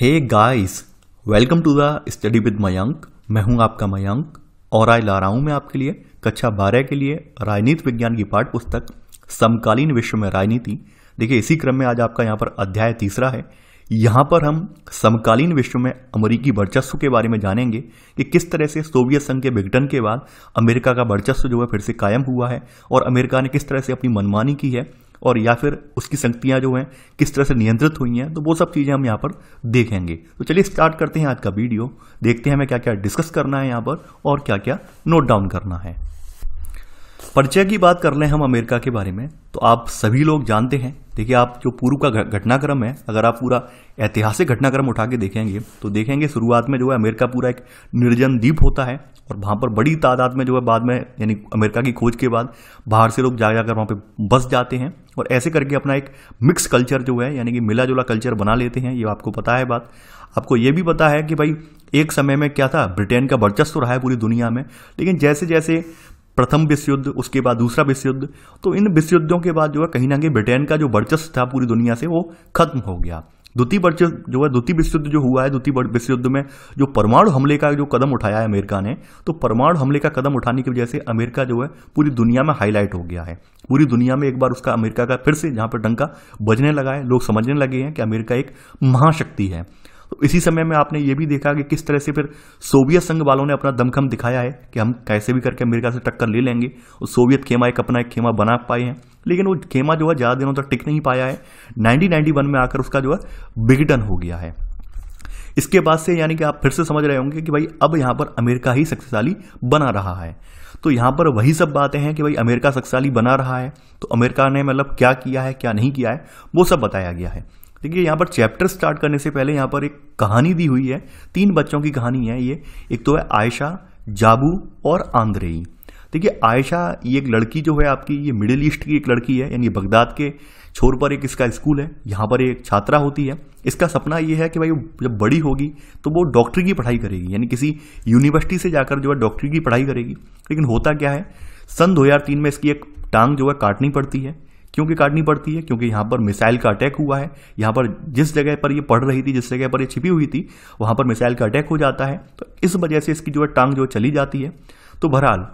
Hey guys welcome to the study with Mayank मैं हूं आपका मयंक और आज ला रहा हूं मैं आपके लिए कक्षा बारह के लिए राजनीति विज्ञान की पाठ पुस्तक समकालीन विश्व में राजनीति देखिए इसी क्रम में आज आपका यहाँ पर अध्याय तीसरा है यहाँ पर हम समकालीन विश्व में अमेरिकी वर्चस्व के बारे में जानेंगे कि किस तरह से सोवियत संघ के विघटन के बाद अमेरिका का वर्चस्व जो है फिर से कायम हुआ है और अमेरिका ने किस तरह से अपनी मनमानी की है और या फिर उसकी संगतियां जो हैं किस तरह से नियंत्रित हुई हैं तो वो सब चीज़ें हम यहाँ पर देखेंगे तो चलिए स्टार्ट करते हैं आज का वीडियो देखते हैं हमें क्या क्या डिस्कस करना है यहाँ पर और क्या क्या नोट डाउन करना है परिचय की बात कर लें हम अमेरिका के बारे में तो आप सभी लोग जानते हैं देखिए आप जो पूर्व का घटनाक्रम है अगर आप पूरा ऐतिहासिक घटनाक्रम उठा के देखेंगे तो देखेंगे शुरुआत में जो है अमेरिका पूरा एक निर्जन द्वीप होता है और वहाँ पर बड़ी तादाद में जो है बाद में यानी अमेरिका की खोज के बाद बाहर से लोग जा जाकर वहाँ पर बस जाते हैं और ऐसे करके अपना एक मिक्स कल्चर जो है यानी कि मिला जुला कल्चर बना लेते हैं ये आपको पता है बात आपको ये भी पता है कि भाई एक समय में क्या था ब्रिटेन का वर्चस्व रहा है पूरी दुनिया में लेकिन जैसे जैसे प्रथम विश्व युद्ध उसके बाद दूसरा विश्व युद्ध तो इन विश्व युद्धों के बाद जो है कहीं ना कहीं ब्रिटेन का जो वर्चस्व था पूरी दुनिया से वो खत्म हो गया द्वितीय वर्ष जो है द्वितीय विश्व युद्ध जो हुआ है द्वितीय विश्व युद्ध में जो परमाणु हमले का जो कदम उठाया है अमेरिका ने तो परमाणु हमले का कदम उठाने की वजह से अमेरिका जो है पूरी दुनिया में हाईलाइट हो गया है पूरी दुनिया में एक बार उसका अमेरिका का फिर से जहां पर डंका बजने लगा है लोग समझने लगे हैं कि अमेरिका एक महाशक्ति है तो इसी समय में आपने ये भी देखा कि किस तरह से फिर सोवियत संघ वालों ने अपना दमखम दिखाया है कि हम कैसे भी करके अमेरिका से टक्कर ले लेंगे और सोवियत खेमा एक अपना एक खेमा बना पाए हैं लेकिन वो खेमा जो है ज़्यादा दिनों तक तो टिक नहीं पाया है नाइनटीन में आकर उसका जो है बिगटन हो गया है इसके बाद से यानी कि आप फिर से समझ रहे होंगे कि भाई अब यहाँ पर अमेरिका ही शक्तिशाली बना रहा है तो यहाँ पर वही सब बातें हैं कि भाई अमेरिका शक्तिशाली बना रहा है तो अमेरिका ने मतलब क्या किया है क्या नहीं किया है वो सब बताया गया है देखिए यहाँ पर चैप्टर स्टार्ट करने से पहले यहाँ पर एक कहानी दी हुई है तीन बच्चों की कहानी है ये एक तो है आयशा जाबू और आंद्रेई देखिए आयशा ये एक लड़की जो है आपकी ये मिडिल ईस्ट की एक लड़की है यानी बगदाद के छोर पर एक इसका स्कूल है यहाँ पर एक छात्रा होती है इसका सपना ये है कि भाई जब बड़ी होगी तो वो डॉक्टरी की पढ़ाई करेगी यानी किसी यूनिवर्सिटी से जाकर जो है डॉक्टरी की पढ़ाई करेगी लेकिन होता क्या है सन 2003 में इसकी एक टांग जो है काटनी पड़ती है क्योंकि काटनी पड़ती है क्योंकि यहाँ पर मिसाइल का अटैक हुआ है यहाँ पर जिस जगह पर ये पड़ रही थी जिस जगह पर ये छिपी हुई थी वहाँ पर मिसाइल का अटैक हो जाता है तो इस वजह से इसकी जो है टांग जो चली जाती है तो बहरहाल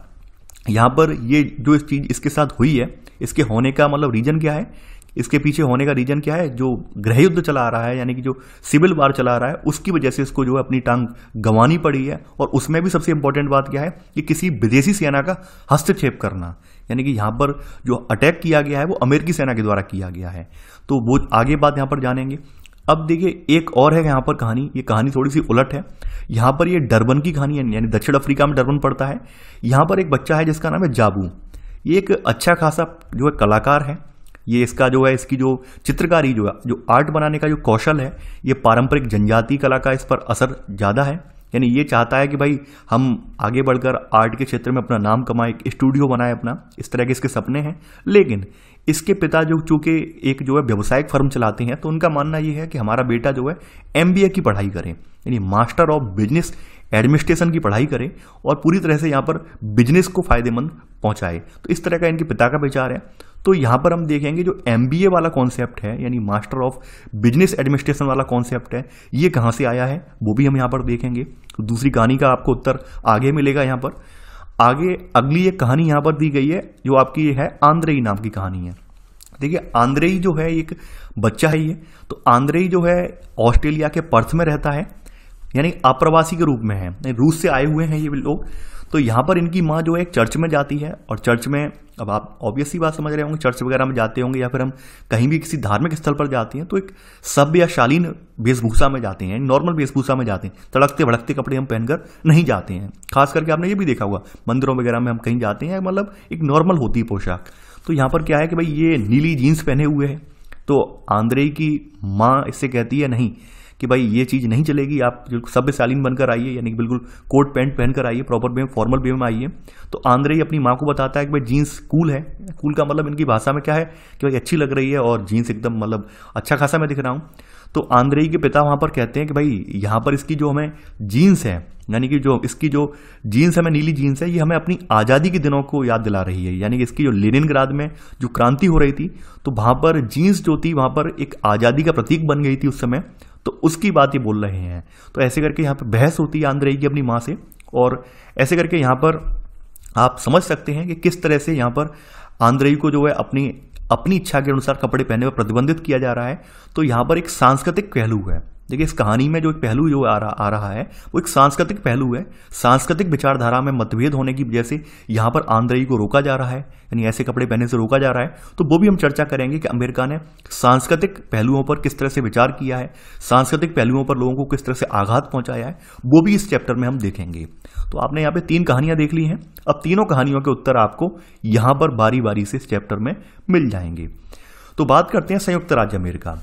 यहाँ पर ये जो इस चीज़ इसके साथ हुई है इसके होने का मतलब रीज़न क्या है इसके पीछे होने का रीज़न क्या है जो गृह युद्ध चला रहा है यानी कि जो सिविल वार चला रहा है उसकी वजह से इसको जो है अपनी टांग गंवानी पड़ी है और उसमें भी सबसे इंपॉर्टेंट बात क्या है कि किसी विदेशी सेना का हस्तक्षेप करना यानी कि यहाँ पर जो अटैक किया गया है वो अमेरिकी सेना के द्वारा किया गया है तो वो आगे बात यहाँ पर जानेंगे अब देखिए एक और है यहाँ पर कहानी ये कहानी थोड़ी सी उलट है यहाँ पर ये डरबन की कहानी है यानी दक्षिण अफ्रीका में डरबन पड़ता है यहाँ पर एक बच्चा है जिसका नाम है जाबू ये एक अच्छा खासा जो है कलाकार है ये इसका जो है इसकी जो चित्रकारी जो है जो आर्ट बनाने का जो कौशल है ये पारंपरिक जनजाति कला का इस पर असर ज़्यादा है यानी ये चाहता है कि भाई हम आगे बढ़कर आर्ट के क्षेत्र में अपना नाम कमाएं एक स्टूडियो बनाए अपना इस तरह के इसके सपने हैं लेकिन इसके पिता जो चूंकि एक जो है व्यवसायिक फर्म चलाते हैं तो उनका मानना यह है कि हमारा बेटा जो है एम की पढ़ाई करें यानी मास्टर ऑफ बिजनेस एडमिनिस्ट्रेशन की पढ़ाई करें और पूरी तरह से यहाँ पर बिजनेस को फायदेमंद पहुँचाए तो इस तरह का इनके पिता का विचार है तो यहां पर हम देखेंगे जो एम वाला कॉन्सेप्ट है यानी मास्टर ऑफ बिजनेस एडमिनिस्ट्रेशन वाला कॉन्सेप्ट है ये कहां से आया है वो भी हम यहां पर देखेंगे तो दूसरी कहानी का आपको उत्तर आगे मिलेगा यहां पर आगे अगली एक कहानी यहां पर दी गई है जो आपकी है आंद्रेई नाम की कहानी है देखिए आंद्रेई जो है एक बच्चा है ये तो आंद्रेई जो है ऑस्ट्रेलिया के पर्थ में रहता है यानी अप्रवासी के रूप में है रूस से आए हुए हैं ये लोग तो यहाँ पर इनकी माँ जो है एक चर्च में जाती है और चर्च में अब आप ऑब्वियसली बात समझ रहे होंगे चर्च वगैरह में जाते होंगे या फिर हम कहीं भी किसी धार्मिक स्थल पर जाते हैं तो एक सभ्य या शालीन वेशभूषा में जाते हैं नॉर्मल वेशभूषा में जाते हैं तड़कते भड़कते कपड़े हम पहनकर नहीं जाते हैं खास करके आपने ये भी देखा होगा मंदिरों वगैरह में हम कहीं जाते हैं मतलब एक नॉर्मल होती है पोशाक तो यहाँ पर क्या है कि भाई ये नीली जीन्स पहने हुए हैं तो आंद्रे की माँ इससे कहती है नहीं कि भाई ये चीज़ नहीं चलेगी आप सभ्य सालीन बनकर आइए यानी कि बिल्कुल कोट पैंट पहनकर आइए प्रॉपर वे में फॉर्मल वे में आइए तो आंद्रे अपनी माँ को बताता है कि भाई जीन्स कूल है कूल का मतलब इनकी भाषा में क्या है कि भाई अच्छी लग रही है और जीन्स एकदम मतलब अच्छा खासा मैं दिख रहा हूँ तो आंद्रेई के पिता वहाँ पर कहते हैं कि भाई यहाँ पर इसकी जो हमें जीन्स है यानी कि जो इसकी जो जीन्स हमें नीली जीन्स है ये हमें अपनी आज़ादी के दिनों को याद दिला रही है यानी कि इसकी जो लेनिन में जो क्रांति हो रही थी तो वहां पर जीन्स जो थी वहां पर एक आज़ादी का प्रतीक बन गई थी उस समय तो उसकी बात ये बोल रहे हैं तो ऐसे करके यहाँ पर बहस होती है आंद्रेई की अपनी माँ से और ऐसे करके यहाँ पर आप समझ सकते हैं कि किस तरह से यहाँ पर आंद्रेई को जो है अपनी अपनी इच्छा के अनुसार कपड़े पहनने पर प्रतिबंधित किया जा रहा है तो यहां पर एक सांस्कृतिक पहलू है देखिए इस कहानी में जो एक पहलू जो आ रहा आ रहा है वो एक सांस्कृतिक पहलू है सांस्कृतिक विचारधारा में मतभेद होने की वजह से यहां पर आंद्रेई को रोका जा रहा है यानी ऐसे कपड़े पहनने से रोका जा रहा है तो वो भी हम चर्चा करेंगे कि अमेरिका ने सांस्कृतिक पहलुओं पर किस तरह से विचार किया है सांस्कृतिक पहलुओं पर लोगों को किस तरह से आघात पहुंचाया है वो भी इस चैप्टर में हम देखेंगे तो आपने यहाँ पे तीन कहानियां देख ली हैं अब तीनों कहानियों के उत्तर आपको यहां पर बारी बारी से इस चैप्टर में मिल जाएंगे तो बात करते हैं संयुक्त राज्य अमेरिका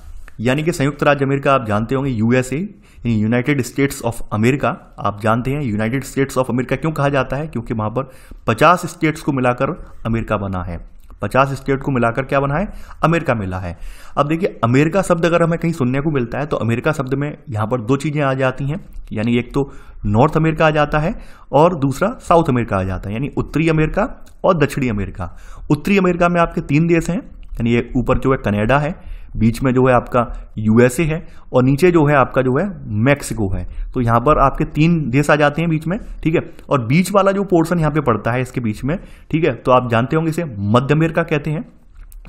यानी कि संयुक्त राज्य अमेरिका आप जानते होंगे यूएसए यानी यूनाइटेड स्टेट्स ऑफ अमेरिका आप जानते हैं यूनाइटेड स्टेट्स ऑफ अमेरिका क्यों कहा जाता है क्योंकि वहां पर 50 स्टेट्स को मिलाकर अमेरिका बना है पचास स्टेट को मिलाकर क्या बना है अमेरिका मिला है अब देखिए अमेरिका शब्द अगर हमें कहीं सुनने को मिलता है तो अमेरिका शब्द में यहाँ पर दो चीज़ें आ जाती हैं यानी एक तो नॉर्थ अमेरिका आ जाता है और दूसरा साउथ अमेरिका आ जाता है यानी उत्तरी अमेरिका और दक्षिणी अमेरिका उत्तरी अमेरिका में आपके तीन देश हैं यानी एक ऊपर जो है कनाडा है बीच में जो है आपका यूएसए है और नीचे जो है आपका जो है मैक्सिको है तो यहां पर आपके तीन देश आ जाते हैं बीच में ठीक है और बीच वाला जो पोर्सन यहां पे पड़ता है इसके बीच में ठीक है तो आप जानते होंगे इसे मध्य अमेरिका कहते हैं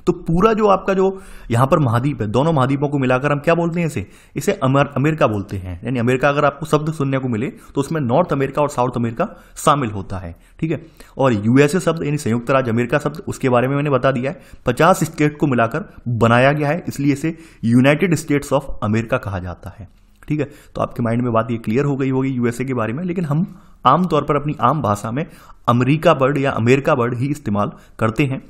तो पूरा जो आपका जो यहाँ पर महाद्वीप है दोनों महाद्वीपों को मिलाकर हम क्या बोलते हैं इसे इसे अमर, अमेरिका बोलते हैं यानी अमेरिका अगर आपको शब्द सुनने को मिले तो उसमें नॉर्थ अमेरिका और साउथ अमेरिका शामिल होता है ठीक है और यूएसए शब्द यानी संयुक्त राज्य अमेरिका शब्द उसके बारे में मैंने बता दिया है पचास स्टेट को मिलाकर बनाया गया है इसलिए इसे यूनाइटेड स्टेट्स ऑफ अमेरिका कहा जाता है ठीक है तो आपके माइंड में बात ये क्लियर हो गई होगी यूएसए के बारे में लेकिन हम आमतौर पर अपनी आम भाषा में अमेरिका वर्ड या अमेरिका वर्ड ही इस्तेमाल करते हैं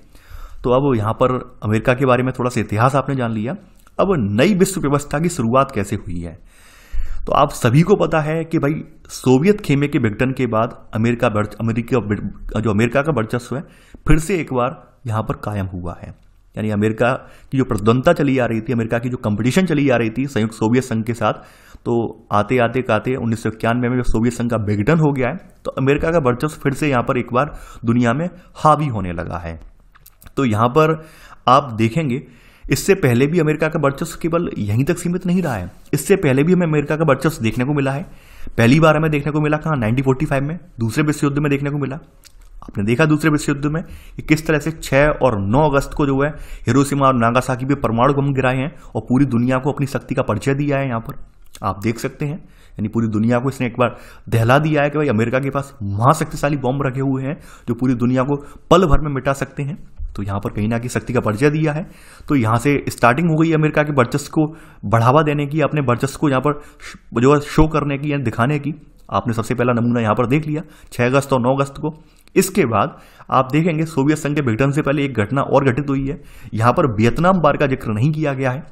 तो अब यहाँ पर अमेरिका के बारे में थोड़ा सा इतिहास आपने जान लिया अब नई विश्व व्यवस्था की शुरुआत कैसे हुई है तो आप सभी को पता है कि भाई सोवियत खेमे के विघटन के बाद अमेरिका अमेरिका जो अमेरिका का वर्चस्व है फिर से एक बार यहाँ पर कायम हुआ है यानी अमेरिका की जो प्रतिद्वंदता चली आ रही थी अमेरिका की जो कंपटीशन चली आ रही थी संयुक्त सोवियत संघ के साथ तो आते आते काते उन्नीस में जब सोवियत संघ का विघटन हो गया है तो अमेरिका का वर्चस्व फिर से यहाँ पर एक बार दुनिया में हावी होने लगा है तो यहाँ पर आप देखेंगे इससे पहले भी अमेरिका का वर्चस्व केवल यहीं तक सीमित नहीं रहा है इससे पहले भी हमें अमेरिका का वर्चस्व देखने को मिला है पहली बार हमें देखने को मिला कहा नाइनटीन में दूसरे विश्व युद्ध में देखने को मिला आपने देखा दूसरे विश्व युद्ध में कि किस तरह से 6 और 9 अगस्त को जो है हिरोशिमा और नागासाकी पे परमाणु बम गिराए हैं और पूरी दुनिया को अपनी शक्ति का परिचय दिया है यहाँ पर आप देख सकते हैं यानी पूरी दुनिया को इसने एक बार दहला दिया है कि भाई अमेरिका के पास महाशक्तिशाली बॉम्ब रखे हुए हैं जो पूरी दुनिया को पल भर में मिटा सकते हैं तो यहाँ पर कहीं ना कहीं शक्ति का परिचय दिया है तो यहाँ से स्टार्टिंग हो गई अमेरिका के वर्चस्व को बढ़ावा देने की अपने वर्चस्व को यहाँ पर जो है शो करने की यानी दिखाने की आपने सबसे पहला नमूना यहाँ पर देख लिया छः अगस्त और नौ अगस्त को इसके बाद आप देखेंगे सोवियत संघ के विघटन से पहले एक घटना और घटित हुई है यहाँ पर वियतनाम बार का जिक्र नहीं किया गया है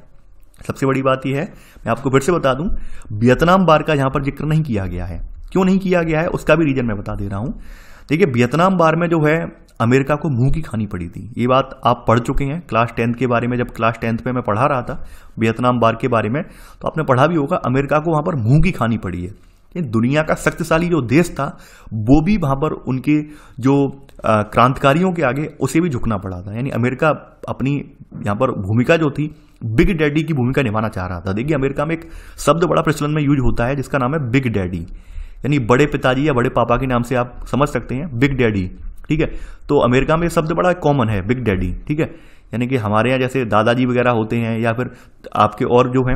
सबसे बड़ी बात यह है मैं आपको फिर से बता दूं वियतनाम बार का यहाँ पर जिक्र नहीं किया गया है क्यों नहीं किया गया है उसका भी रीज़न मैं बता दे रहा हूँ देखिए वियतनाम बार में जो है अमेरिका को मुंह की खानी पड़ी थी ये बात आप पढ़ चुके हैं क्लास टेंथ के बारे में जब क्लास टेंथ में मैं पढ़ा रहा था वियतनाम बार के बारे में तो आपने पढ़ा भी होगा अमेरिका को वहाँ पर मुंह की खानी पड़ी है दुनिया का शक्तिशाली जो देश था वो भी वहाँ पर उनके जो क्रांतिकारियों के आगे उसे भी झुकना पड़ा था यानी अमेरिका अपनी यहाँ पर भूमिका जो थी बिग डैडी की भूमिका निभाना चाह रहा था देखिए अमेरिका में एक शब्द बड़ा प्रचलन में यूज होता है जिसका नाम है बिग डैडी यानी बड़े पिताजी या बड़े पापा के नाम से आप समझ सकते हैं बिग डैडी ठीक है तो अमेरिका में शब्द बड़ा कॉमन है बिग डैडी ठीक है यानी कि हमारे यहाँ जैसे दादाजी वगैरह होते हैं या फिर आपके और जो हैं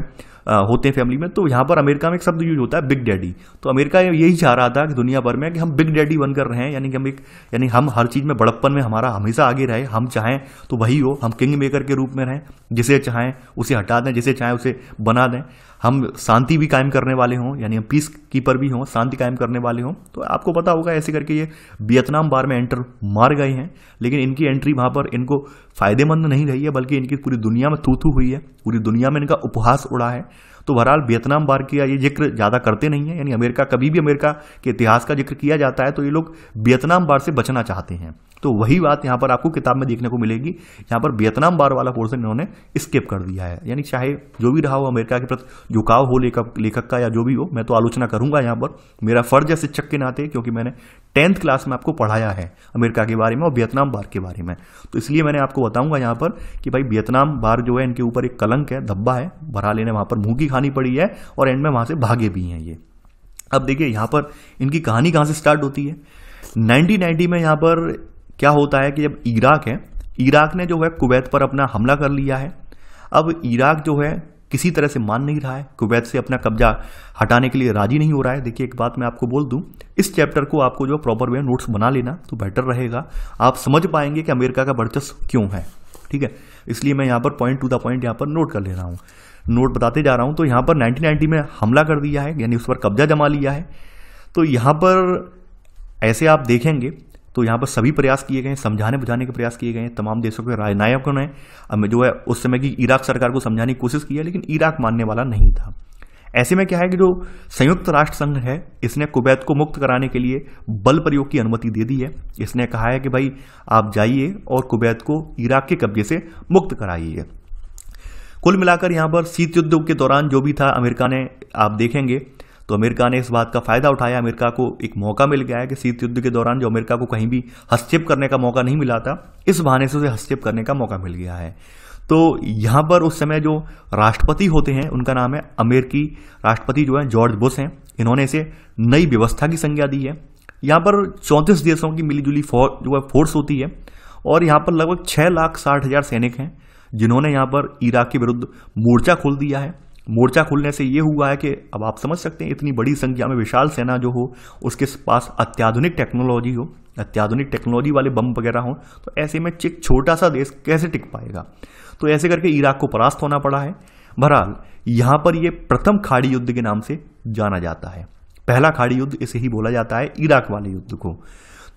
होते हैं फैमिली में तो यहाँ पर अमेरिका में एक शब्द यूज होता है बिग डैडी तो अमेरिका यही चाह रहा था कि दुनिया भर में कि हम बिग डैडी बन कर रहे हैं यानी कि हम एक यानी हम हर चीज़ में बड़प्पन में हमारा हमेशा आगे रहे हम चाहें तो वही हो हम किंग मेकर के रूप में रहें जिसे चाहें उसे हटा दें जिसे चाहें उसे बना दें हम शांति भी कायम करने वाले हों यानी हम पीस कीपर भी हों शांति कायम करने वाले हों तो आपको पता होगा ऐसे करके ये वियतनाम बार में एंटर मार गए हैं लेकिन इनकी एंट्री वहाँ पर इनको फायदेमंद नहीं रही है बल्कि इनकी पूरी दुनिया में थूथू हुई है पूरी दुनिया में इनका उपहास उड़ा है तो बहरहाल वियतनाम बार किया ये जिक्र ज़्यादा करते नहीं है यानी अमेरिका कभी भी अमेरिका के इतिहास का जिक्र किया जाता है तो ये लोग वियतनाम बार से बचना चाहते हैं तो वही बात यहाँ पर आपको किताब में देखने को मिलेगी यहाँ पर वियतनाम बार वाला पोर्सन इन्होंने स्किप कर दिया है यानी चाहे जो भी रहा हो अमेरिका के प्रति झुकाव हो लेखक लेखक का या जो भी हो मैं तो आलोचना करूंगा यहाँ पर मेरा फर्ज है शिक्षक के नाते क्योंकि मैंने टेंथ क्लास में आपको पढ़ाया है अमेरिका के बारे में और वियतनाम बार के बारे में तो इसलिए मैंने आपको बताऊंगा यहाँ पर कि भाई वियतनाम बार जो है इनके ऊपर एक कलंक है धब्बा है भरा लेने वहाँ पर मुँह खानी पड़ी है और एंड में वहाँ से भागे भी हैं ये अब देखिए यहाँ पर इनकी कहानी कहाँ से स्टार्ट होती है नाइनटीन में यहाँ पर क्या होता है कि जब इराक है इराक ने जो है कुवैत पर अपना हमला कर लिया है अब इराक जो है किसी तरह से मान नहीं रहा है कुवैत से अपना कब्जा हटाने के लिए राजी नहीं हो रहा है देखिए एक बात मैं आपको बोल दूं इस चैप्टर को आपको जो प्रॉपर वे नोट्स बना लेना तो बेटर रहेगा आप समझ पाएंगे कि अमेरिका का वर्चस्व क्यों है ठीक है इसलिए मैं यहाँ पर पॉइंट टू द पॉइंट यहाँ पर नोट कर ले रहा हूँ नोट बताते जा रहा हूँ तो यहाँ पर नाइनटीन में हमला कर दिया है यानी उस पर कब्जा जमा लिया है तो यहाँ पर ऐसे आप देखेंगे तो यहाँ पर सभी प्रयास किए गए समझाने बुझाने के प्रयास किए गए हैं तमाम देशों के राजनायकों ने जो है उस समय की इराक सरकार को समझाने की कोशिश की है लेकिन इराक मानने वाला नहीं था ऐसे में क्या है कि जो संयुक्त राष्ट्र संघ है इसने कुवैत को मुक्त कराने के लिए बल प्रयोग की अनुमति दे दी है इसने कहा है कि भाई आप जाइए और कुवैत को इराक के कब्जे से मुक्त कराइए कुल मिलाकर यहाँ पर शीत युद्ध के दौरान जो भी था अमेरिका ने आप देखेंगे तो अमेरिका ने इस बात का फ़ायदा उठाया अमेरिका को एक मौका मिल गया है कि शीत युद्ध के दौरान जो अमेरिका को कहीं भी हस्तक्षेप करने का मौका नहीं मिला था इस बहाने से उसे हस्तक्षेप करने का मौका मिल गया है तो यहाँ पर उस समय जो राष्ट्रपति होते हैं उनका नाम है अमेरिकी राष्ट्रपति जो है जॉर्ज बुश हैं इन्होंने इसे नई व्यवस्था की संज्ञा दी है यहाँ पर चौंतीस देशों की मिलीजुली फौज जो है फोर्स होती है और यहाँ पर लगभग छः लाख साठ हज़ार सैनिक हैं जिन्होंने यहाँ पर इराक के विरुद्ध मोर्चा खोल दिया है मोर्चा खुलने से ये हुआ है कि अब आप समझ सकते हैं इतनी बड़ी संख्या में विशाल सेना जो हो उसके पास अत्याधुनिक टेक्नोलॉजी हो अत्याधुनिक टेक्नोलॉजी वाले बम वगैरह हों तो ऐसे में चिक छोटा सा देश कैसे टिक पाएगा तो ऐसे करके इराक को परास्त होना पड़ा है बहरहाल यहाँ पर यह प्रथम खाड़ी युद्ध के नाम से जाना जाता है पहला खाड़ी युद्ध इसे ही बोला जाता है इराक वाले युद्ध को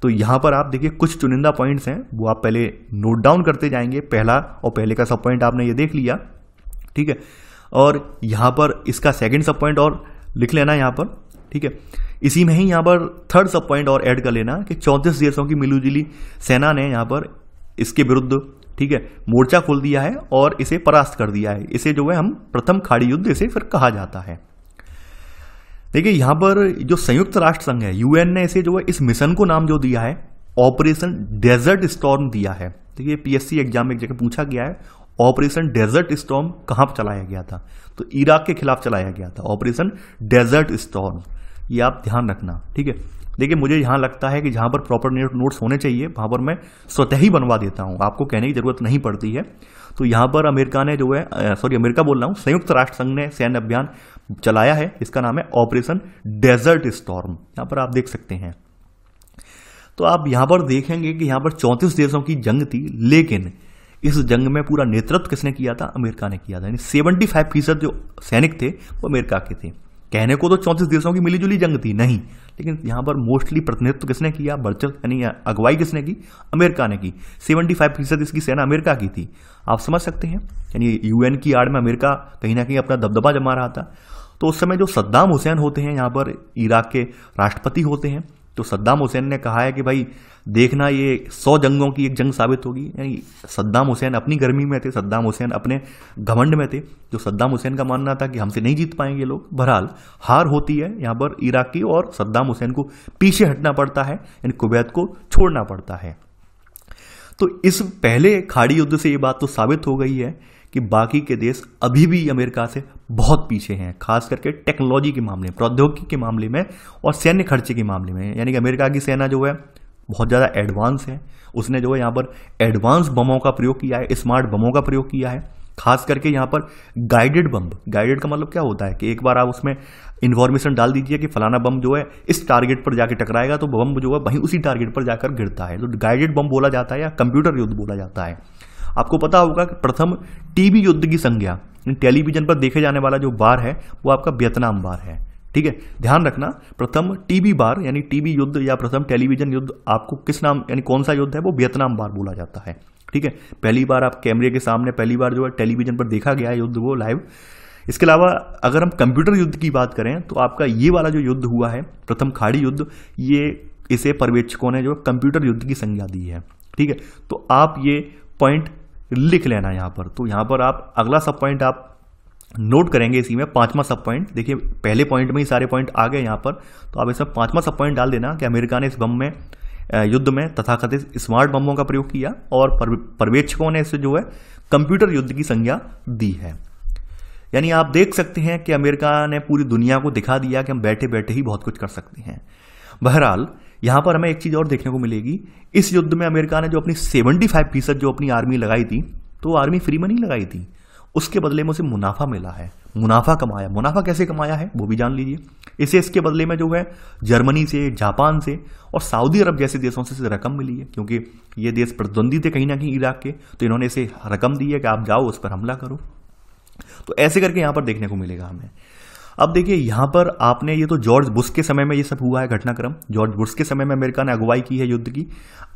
तो यहाँ पर आप देखिए कुछ चुनिंदा पॉइंट्स हैं वो आप पहले नोट डाउन करते जाएंगे पहला और पहले का सब पॉइंट आपने ये देख लिया ठीक है और यहाँ पर इसका सेकेंड सब पॉइंट और लिख लेना यहाँ पर ठीक है इसी में ही यहाँ पर थर्ड सब पॉइंट और ऐड कर लेना कि चौंतीस देशों की मिलूजुली सेना ने यहाँ पर इसके विरुद्ध ठीक है मोर्चा खोल दिया है और इसे परास्त कर दिया है इसे जो है हम प्रथम खाड़ी युद्ध इसे फिर कहा जाता है देखिए यहां पर जो संयुक्त राष्ट्र संघ है यूएन ने इसे जो है इस मिशन को नाम जो दिया है ऑपरेशन डेजर्ट स्टॉर्म दिया है देखिए पीएससी एग्जाम में एक जगह पूछा गया है ऑपरेशन डेजर्ट स्टॉर्म कहां पर चलाया गया था तो इराक के खिलाफ चलाया गया था ऑपरेशन डेजर्ट स्टॉर्म ये आप ध्यान रखना ठीक है देखिए मुझे यहां लगता है कि जहां पर प्रॉपर नोट्स होने चाहिए वहां पर मैं स्वतः ही बनवा देता हूँ आपको कहने की ज़रूरत नहीं पड़ती है तो यहां पर अमेरिका ने जो है सॉरी अमेरिका बोल रहा हूं संयुक्त राष्ट्र संघ ने सैन्य अभियान चलाया है इसका नाम है ऑपरेशन डेजर्ट स्टॉर्म यहां पर आप देख सकते हैं तो आप यहां पर देखेंगे कि यहां पर चौंतीस देशों की जंग थी लेकिन इस जंग में पूरा नेतृत्व किसने किया था अमेरिका ने किया था यानी सेवेंटी फाइव फीसद जो सैनिक थे वो अमेरिका के थे कहने को तो चौंतीस देशों की मिलीजुली जंग थी नहीं लेकिन यहाँ पर मोस्टली प्रतिनिधित्व किसने किया बर्चल यानी अगुवाई किसने की अमेरिका ने की सेवेंटी फाइव फीसद इसकी सेना अमेरिका की थी आप समझ सकते हैं यानी यूएन की आड़ में अमेरिका कहीं ना कहीं अपना दबदबा जमा रहा था तो उस समय जो सद्दाम हुसैन होते हैं यहाँ पर इराक के राष्ट्रपति होते हैं तो सद्दाम हुसैन ने कहा है कि भाई देखना ये सौ जंगों की एक जंग साबित होगी यानी सद्दाम हुसैन अपनी गर्मी में थे सद्दाम हुसैन अपने घमंड में थे जो सद्दाम हुसैन का मानना था कि हमसे नहीं जीत पाएंगे लोग बहरहाल हार होती है यहाँ पर इराक की और सद्दाम हुसैन को पीछे हटना पड़ता है यानी कुवैत को छोड़ना पड़ता है तो इस पहले खाड़ी युद्ध से ये बात तो साबित हो गई है कि बाकी के देश अभी भी अमेरिका से बहुत पीछे हैं खास करके टेक्नोलॉजी के मामले में प्रौद्योगिकी के मामले में और सैन्य खर्चे के मामले में यानी कि अमेरिका की सेना जो है बहुत ज़्यादा एडवांस है उसने जो है यहाँ पर एडवांस बमों का प्रयोग किया है स्मार्ट बमों का प्रयोग किया है खास करके यहाँ पर गाइडेड बम गाइडेड का मतलब क्या होता है कि एक बार आप उसमें इन्फॉर्मेशन डाल दीजिए कि फलाना बम जो है इस टारगेट पर जाकर टकराएगा तो बम जो है वहीं उसी टारगेट पर जाकर गिरता है तो गाइडेड बम बोला जाता है या कंप्यूटर युद्ध बोला जाता है आपको पता होगा कि प्रथम टीवी युद्ध की संज्ञा टेलीविजन पर देखे जाने वाला जो बार है वो आपका वियतनाम बार है ठीक है ध्यान रखना प्रथम टीबी बार यानी टीबी युद्ध या प्रथम टेलीविजन युद्ध आपको किस नाम यानी कौन सा युद्ध है वो वियतनाम बार बोला जाता है ठीक है पहली बार आप कैमरे के सामने पहली बार जो है टेलीविजन पर देखा गया है युद्ध वो लाइव इसके अलावा अगर हम कंप्यूटर युद्ध की बात करें तो आपका ये वाला जो युद्ध हुआ है प्रथम खाड़ी युद्ध ये इसे पर्यवेक्षकों ने जो कंप्यूटर युद्ध की संज्ञा दी है ठीक है तो आप ये पॉइंट लिख लेना यहाँ पर तो यहाँ पर आप अगला सब पॉइंट आप नोट करेंगे इसी में पांचवा सब पॉइंट देखिए पहले पॉइंट में ही सारे पॉइंट आ गए यहाँ पर तो आप इसमें पांचवा सब पॉइंट डाल देना कि अमेरिका ने इस बम में युद्ध में तथाकथित स्मार्ट बमों का प्रयोग किया और पर्यवेक्षकों ने इसे जो है कंप्यूटर युद्ध की संज्ञा दी है यानी आप देख सकते हैं कि अमेरिका ने पूरी दुनिया को दिखा दिया कि हम बैठे बैठे ही बहुत कुछ कर सकते हैं बहरहाल यहां पर हमें एक चीज़ और देखने को मिलेगी इस युद्ध में अमेरिका ने जो अपनी सेवेंटी फाइव फीसद जो अपनी आर्मी लगाई थी तो आर्मी फ्री में नहीं लगाई थी उसके बदले में उसे मुनाफा मिला है मुनाफा कमाया मुनाफा कैसे कमाया है वो भी जान लीजिए इसे इसके बदले में जो है जर्मनी से जापान से और सऊदी अरब जैसे देशों से रकम मिली है क्योंकि ये देश प्रतिद्वंदी थे कहीं ना कहीं इराक के तो इन्होंने इसे रकम दी है कि आप जाओ उस पर हमला करो तो ऐसे करके यहाँ पर देखने को मिलेगा हमें अब देखिए यहाँ पर आपने ये तो जॉर्ज बुश के समय में ये सब हुआ है घटनाक्रम जॉर्ज बुश के समय में अमेरिका ने अगुवाई की है युद्ध की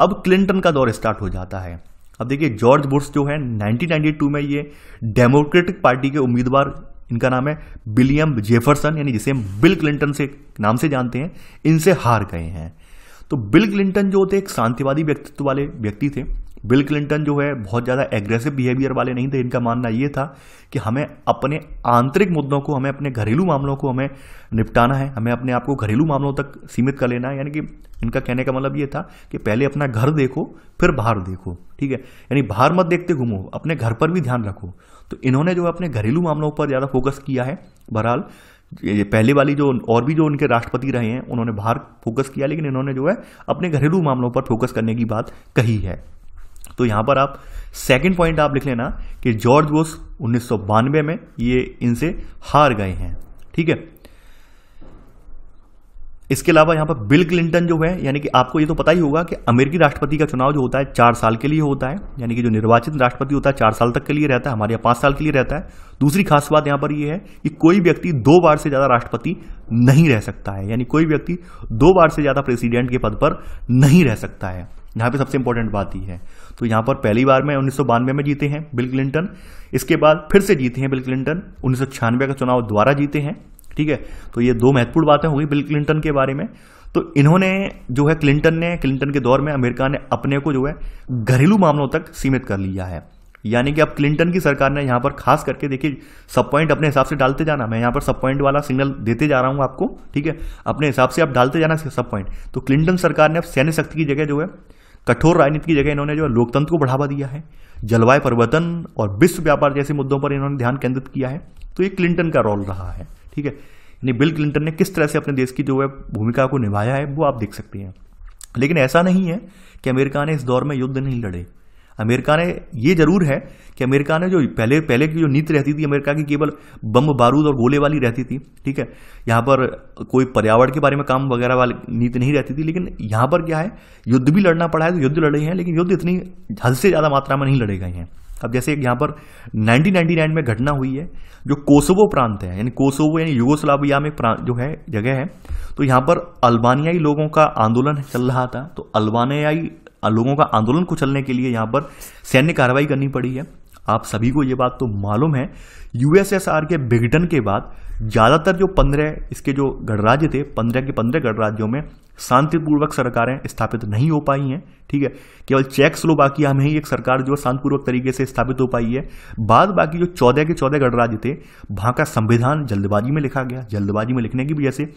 अब क्लिंटन का दौर स्टार्ट हो जाता है अब देखिए जॉर्ज बुश जो है 1992 में ये डेमोक्रेटिक पार्टी के उम्मीदवार इनका नाम है विलियम जेफरसन यानी जिसे हम बिल क्लिंटन से नाम से जानते हैं इनसे हार गए हैं तो बिल क्लिंटन जो थे एक शांतिवादी व्यक्तित्व वाले व्यक्ति थे बिल क्लिंटन जो है बहुत ज़्यादा एग्रेसिव बिहेवियर वाले नहीं थे इनका मानना ये था कि हमें अपने आंतरिक मुद्दों को हमें अपने घरेलू मामलों को हमें निपटाना है हमें अपने आप को घरेलू मामलों तक सीमित कर लेना है यानी कि इनका कहने का मतलब ये था कि पहले अपना घर देखो फिर बाहर देखो ठीक है यानी बाहर मत देखते घूमो अपने घर पर भी ध्यान रखो तो इन्होंने जो अपने घरेलू मामलों पर ज़्यादा फोकस किया है बहरहाल ये पहले वाली जो और भी जो उनके राष्ट्रपति रहे हैं उन्होंने बाहर फोकस किया लेकिन इन्होंने जो है अपने घरेलू मामलों पर फोकस करने की बात कही है तो यहां पर आप सेकंड पॉइंट आप लिख लेना कि जॉर्ज बुश उन्नीस में ये इनसे हार गए हैं ठीक है इसके अलावा यहां पर बिल क्लिंटन जो है यानी कि आपको ये तो पता ही होगा कि अमेरिकी राष्ट्रपति का चुनाव जो होता है चार साल के लिए होता है यानी कि जो निर्वाचित राष्ट्रपति होता है चार साल तक के लिए रहता है हमारे यहां पांच साल के लिए रहता है दूसरी खास बात यहां पर यह है कि कोई व्यक्ति दो बार से ज़्यादा राष्ट्रपति नहीं रह सकता है यानी कोई व्यक्ति दो बार से ज़्यादा प्रेसिडेंट के पद पर नहीं रह सकता है यहाँ पे सबसे इंपॉर्टेंट बात ही है तो यहाँ पर पहली बार में उन्नीस में जीते हैं बिल क्लिंटन इसके बाद फिर से जीते हैं बिल क्लिंटन उन्नीस का चुनाव द्वारा जीते हैं ठीक है तो ये दो महत्वपूर्ण बातें होगी बिल क्लिंटन के बारे में तो इन्होंने जो है क्लिंटन ने क्लिंटन के दौर में अमेरिका ने अपने को जो है घरेलू मामलों तक सीमित कर लिया है यानी कि अब क्लिंटन की सरकार ने यहां पर खास करके देखिए सब पॉइंट अपने हिसाब से डालते जाना मैं यहां पर सब पॉइंट वाला सिग्नल देते जा रहा हूं आपको ठीक है अपने हिसाब से आप डालते जाना सब पॉइंट तो क्लिंटन सरकार ने अब सैन्य शक्ति की जगह जो है कठोर राजनीति की जगह इन्होंने जो है लोकतंत्र को बढ़ावा दिया है जलवायु परिवर्तन और विश्व व्यापार जैसे मुद्दों पर इन्होंने ध्यान केंद्रित किया है तो ये क्लिंटन का रोल रहा है ठीक है यानी बिल क्लिंटन ने किस तरह से अपने देश की जो है भूमिका को निभाया है वो आप देख सकते हैं लेकिन ऐसा नहीं है कि अमेरिका ने इस दौर में युद्ध नहीं लड़े अमेरिका ने ये जरूर है कि अमेरिका ने जो पहले पहले की जो नीति रहती थी अमेरिका की केवल बम बारूद और गोले वाली रहती थी ठीक है यहाँ पर कोई पर्यावरण के बारे में काम वगैरह वाली नीति नहीं रहती थी लेकिन यहाँ पर क्या है युद्ध भी लड़ना पड़ा है तो युद्ध लड़े हैं लेकिन युद्ध इतनी हद से ज़्यादा मात्रा में नहीं लड़े गए हैं अब जैसे यहां यहाँ पर 1999 में घटना हुई है जो कोसोवो प्रांत है यानी कोसोवो यानी युगोस्लाविया में जो है जगह है तो यहाँ पर अल्बानियाई लोगों का आंदोलन चल रहा था तो अल्बानियाई लोगों का आंदोलन कुचलने के लिए यहाँ पर सैन्य कार्रवाई करनी पड़ी है आप सभी को ये बात तो मालूम है यूएसएसआर के विघटन के बाद ज़्यादातर जो पंद्रह इसके जो गणराज्य थे पंद्रह के पंद्रह गणराज्यों में शांतिपूर्वक सरकारें स्थापित नहीं हो पाई हैं ठीक है केवल चेक स्लो बाकी में ही एक सरकार जो शांतिपूर्वक तरीके से स्थापित हो पाई है बाद बाकी जो चौदह के चौदह गणराज्य थे वहाँ का संविधान जल्दबाजी में लिखा गया जल्दबाजी में लिखने की वजह से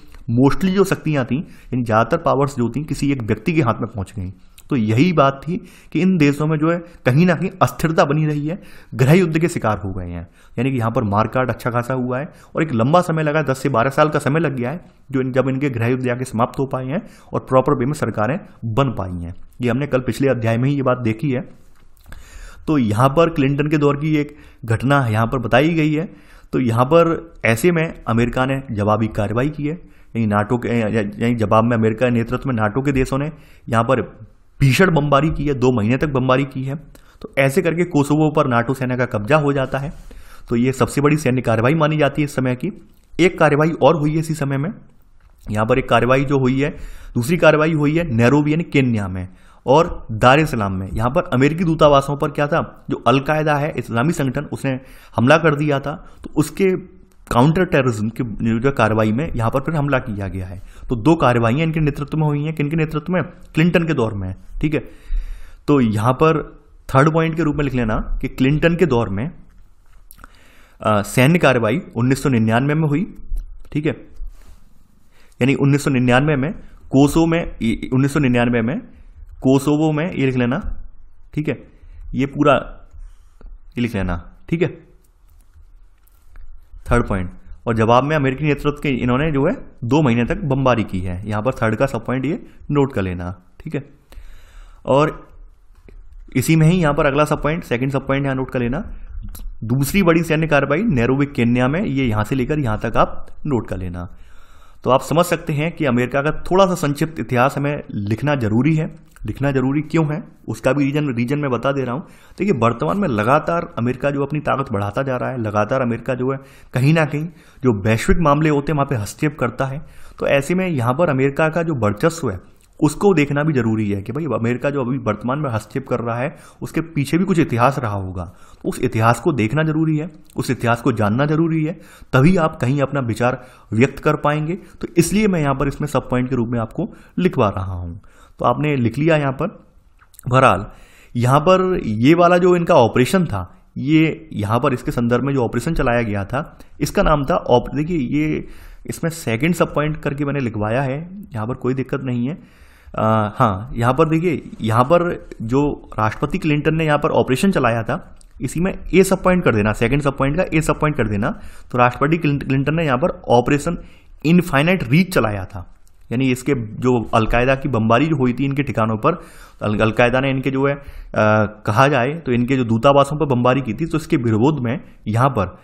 मोस्टली जो शक्तियाँ थीं यानी ज़्यादातर पावर्स जो थी किसी एक व्यक्ति के हाथ में पहुँच गई तो यही बात थी कि इन देशों में जो है कहीं ना कहीं अस्थिरता बनी रही है गृह युद्ध के शिकार हो गए हैं यानी कि यहाँ पर मारकाट अच्छा खासा हुआ है और एक लंबा समय लगा दस से बारह साल का समय लग गया है जो जब इनके गृह युद्ध जाके समाप्त हो पाए हैं और प्रॉपर वे में सरकारें बन पाई हैं ये हमने कल पिछले अध्याय में ही ये बात देखी है तो यहाँ पर क्लिंटन के दौर की एक घटना यहाँ पर बताई गई है तो यहाँ पर ऐसे में अमेरिका ने जवाबी कार्रवाई की है यानी नाटो के यानी जवाब में अमेरिका के नेतृत्व में नाटो के देशों ने यहाँ पर भीषण बमबारी की है दो महीने तक बमबारी की है तो ऐसे करके कोसोवो पर नाटो सेना का कब्जा हो जाता है तो ये सबसे बड़ी सैन्य कार्रवाई मानी जाती है इस समय की एक कार्रवाई और हुई है इसी समय में यहाँ पर एक कार्रवाई जो हुई है दूसरी कार्रवाई हुई है नैरोबी यानी केन्या में और दार इस्लाम में यहाँ पर अमेरिकी दूतावासों पर क्या था जो अलकायदा है इस्लामी संगठन उसने हमला कर दिया था तो उसके काउंटर टेररिज्म की निर्विजय कार्रवाई में यहां पर फिर हमला किया गया है तो दो कार्रवाई इनके नेतृत्व में हुई हैं किनके नेतृत्व में क्लिंटन के दौर में ठीक है तो यहां पर थर्ड पॉइंट के रूप में लिख लेना कि क्लिंटन के दौर में सैन्य कार्रवाई 1999 में हुई ठीक है यानी 1999 में कोसो में 1999 में कोसोवो में ये लिख लेना ठीक है ये पूरा ये लिख लेना ठीक है थर्ड पॉइंट और जवाब में अमेरिकी नेतृत्व के इन्होंने जो है दो महीने तक बमबारी की है यहाँ पर थर्ड का सब पॉइंट ये नोट कर लेना ठीक है और इसी में ही यहाँ पर अगला sub point second sub point यहाँ नोट कर लेना दूसरी बड़ी सैन्य कार्रवाई नेहरूविक केन्या में ये यहाँ से लेकर यहाँ तक आप नोट कर लेना तो आप समझ सकते हैं कि अमेरिका का थोड़ा सा संक्षिप्त इतिहास हमें लिखना जरूरी है लिखना जरूरी क्यों है उसका भी रीजन रीजन मैं बता दे रहा हूँ देखिए तो वर्तमान में लगातार अमेरिका जो अपनी ताकत बढ़ाता जा रहा है लगातार अमेरिका जो है कहीं ना कहीं जो वैश्विक मामले होते हैं वहाँ पर हस्तक्षेप करता है तो ऐसे में यहाँ पर अमेरिका का जो वर्चस्व है उसको देखना भी जरूरी है कि भाई अमेरिका जो अभी वर्तमान में हस्तक्षेप कर रहा है उसके पीछे भी कुछ इतिहास रहा होगा तो उस इतिहास को देखना जरूरी है उस इतिहास को जानना जरूरी है तभी आप कहीं अपना विचार व्यक्त कर पाएंगे तो इसलिए मैं यहाँ पर इसमें सब पॉइंट के रूप में आपको लिखवा रहा हूँ तो आपने लिख लिया यहाँ पर बहरहाल यहाँ पर ये वाला जो इनका ऑपरेशन था ये यहाँ पर इसके संदर्भ में जो ऑपरेशन चलाया गया था इसका नाम था ऑप देखिए ये इसमें सेकंड सब पॉइंट करके मैंने लिखवाया है यहाँ पर कोई दिक्कत नहीं है आ, हाँ यहाँ पर देखिए यहाँ पर जो राष्ट्रपति क्लिंटन ने यहाँ पर ऑपरेशन चलाया था इसी में ए सब पॉइंट कर देना सेकंड सब पॉइंट का ए सब पॉइंट कर देना तो राष्ट्रपति क्लिंटन ने यहाँ पर ऑपरेशन इनफाइनाइट रीच चलाया था यानी इसके जो अलकायदा की बमबारी जो हुई थी इनके ठिकानों पर अलकायदा ने इनके जो है आ, कहा जाए तो इनके जो दूतावासों पर बमबारी की थी तो इसके विरोध में यहाँ पर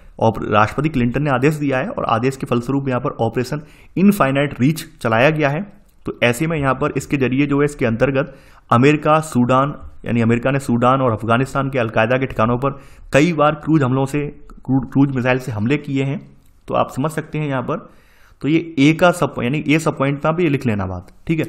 राष्ट्रपति क्लिंटन ने आदेश दिया है और आदेश के फलस्वरूप यहाँ पर ऑपरेशन इनफाइनाइट रीच चलाया गया है तो ऐसे में यहाँ पर इसके जरिए जो है इसके अंतर्गत अमेरिका सूडान यानी अमेरिका ने सूडान और अफगानिस्तान के अलकायदा के ठिकानों पर कई बार क्रूज हमलों से क्रूज मिसाइल से हमले किए हैं तो आप समझ सकते हैं यहाँ पर तो ये ए का सब यानी ए सब पॉइंट पर भी लिख लेना बात ठीक है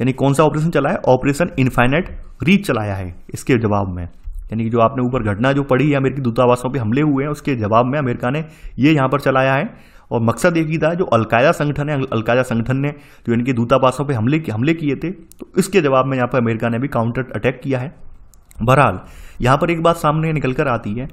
यानी कौन सा ऑपरेशन चला है ऑपरेशन इन्फाइनेट रीच चलाया है इसके जवाब में यानी कि जो आपने ऊपर घटना जो पड़ी है अमेरिकी दूतावासों पर हमले हुए हैं उसके जवाब में अमेरिका ने ये यहाँ पर चलाया है और मकसद एक ही था जो अलकायदा संगठन है अलकायदा संगठन ने जो इनके दूतावासों पर हमले हमले किए थे तो इसके जवाब में यहाँ पर अमेरिका ने भी काउंटर अटैक किया है बहरहाल यहाँ पर एक बात सामने निकल कर आती है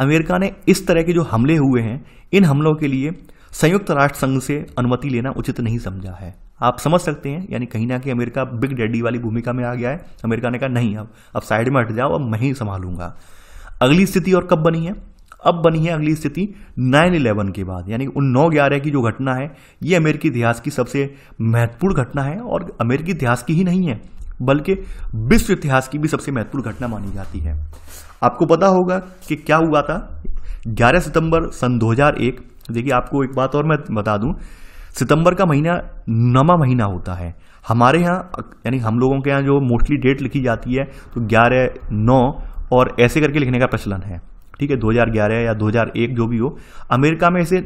अमेरिका ने इस तरह के जो हमले हुए हैं इन हमलों के लिए संयुक्त राष्ट्र संघ से अनुमति लेना उचित नहीं समझा है आप समझ सकते हैं यानी कहीं ना कहीं अमेरिका बिग डैडी वाली भूमिका में आ गया है अमेरिका ने कहा नहीं अब अब साइड में हट जाओ अब मैं ही संभालूंगा अगली स्थिति और कब बनी है अब बनी है अगली स्थिति 9/11 के बाद यानी उन नौ ग्यारह की जो घटना है ये अमेरिकी इतिहास की सबसे महत्वपूर्ण घटना है और अमेरिकी इतिहास की ही नहीं है बल्कि विश्व इतिहास की भी सबसे महत्वपूर्ण घटना मानी जाती है आपको पता होगा कि क्या हुआ था 11 सितंबर सन 2001 देखिए आपको एक बात और मैं बता दूं सितंबर का महीना नवा महीना होता है हमारे यहाँ यानी हम लोगों के यहाँ जो मोस्टली डेट लिखी जाती है तो ग्यारह नौ और ऐसे करके लिखने का प्रचलन है ठीक है 2011 या 2001 जो भी हो अमेरिका में इसे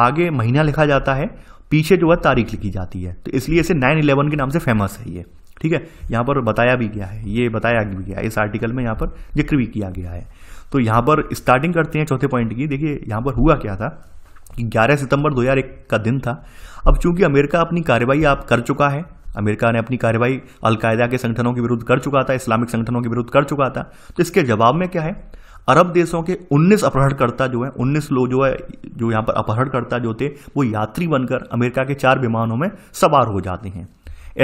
आगे महीना लिखा जाता है पीछे जो है तारीख लिखी जाती है तो इसलिए इसे नाइन इलेवन के नाम से फेमस है ये ठीक है यहाँ पर बताया भी गया है ये बताया भी गया है इस आर्टिकल में यहाँ पर जिक्र भी किया गया है तो यहाँ पर स्टार्टिंग करते हैं चौथे पॉइंट की देखिए यहाँ पर हुआ क्या था 11 सितंबर 2001 का दिन था अब चूंकि अमेरिका अपनी कार्रवाई आप कर चुका है अमेरिका ने अपनी कार्रवाई अलकायदा के संगठनों के विरुद्ध कर चुका था इस्लामिक संगठनों के विरुद्ध कर चुका था तो इसके जवाब में क्या है अरब देशों के 19 अपहरणकर्ता जो है 19 लोग जो है जो यहाँ पर अपहरणकर्ता जो थे वो यात्री बनकर अमेरिका के चार विमानों में सवार हो जाते हैं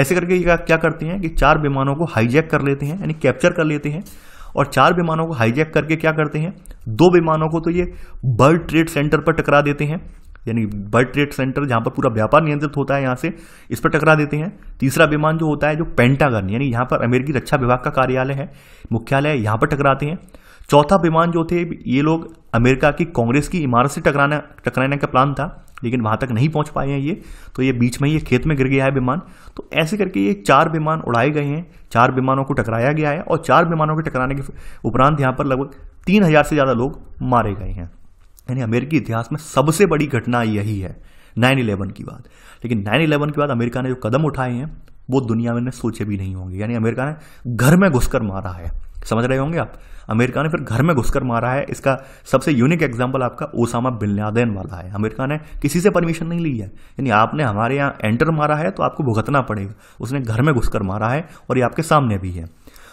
ऐसे करके क्या क्या करते हैं कि चार विमानों को हाईजैक कर लेते हैं यानी कैप्चर कर लेते हैं और चार विमानों को हाईजैक करके क्या करते हैं दो विमानों को तो ये वर्ल्ड ट्रेड सेंटर पर टकरा देते हैं यानी वर्ल्ड ट्रेड सेंटर जहाँ पर पूरा व्यापार नियंत्रित होता है यहाँ से इस पर टकरा देते हैं तीसरा विमान जो होता है जो पेंटागन यानी यहाँ पर अमेरिकी रक्षा विभाग का कार्यालय है मुख्यालय यहाँ पर टकराते हैं चौथा विमान जो थे ये लोग अमेरिका की कांग्रेस की इमारत से टकराना टकराने का प्लान था लेकिन वहां तक नहीं पहुँच पाए हैं ये तो ये बीच में ये खेत में गिर गया है विमान तो ऐसे करके ये चार विमान उड़ाए गए हैं चार विमानों को टकराया गया है और चार विमानों के टकराने के उपरांत यहाँ पर लगभग तीन हज़ार से ज़्यादा लोग मारे गए हैं यानी अमेरिकी इतिहास में सबसे बड़ी घटना यही है नाइन इलेवन की बात लेकिन नाइन इलेवन के बाद अमेरिका ने जो कदम उठाए हैं वो दुनिया में सोचे भी नहीं होंगे यानी अमेरिका ने घर में घुसकर मारा है समझ रहे होंगे आप अमेरिका ने फिर घर में घुसकर मारा है इसका सबसे यूनिक एग्जाम्पल आपका ओसामा बिन लादेन वाला है अमेरिका ने किसी से परमिशन नहीं ली है यानी आपने हमारे यहाँ एंटर मारा है तो आपको भुगतना पड़ेगा उसने घर में घुसकर मारा है और ये आपके सामने भी है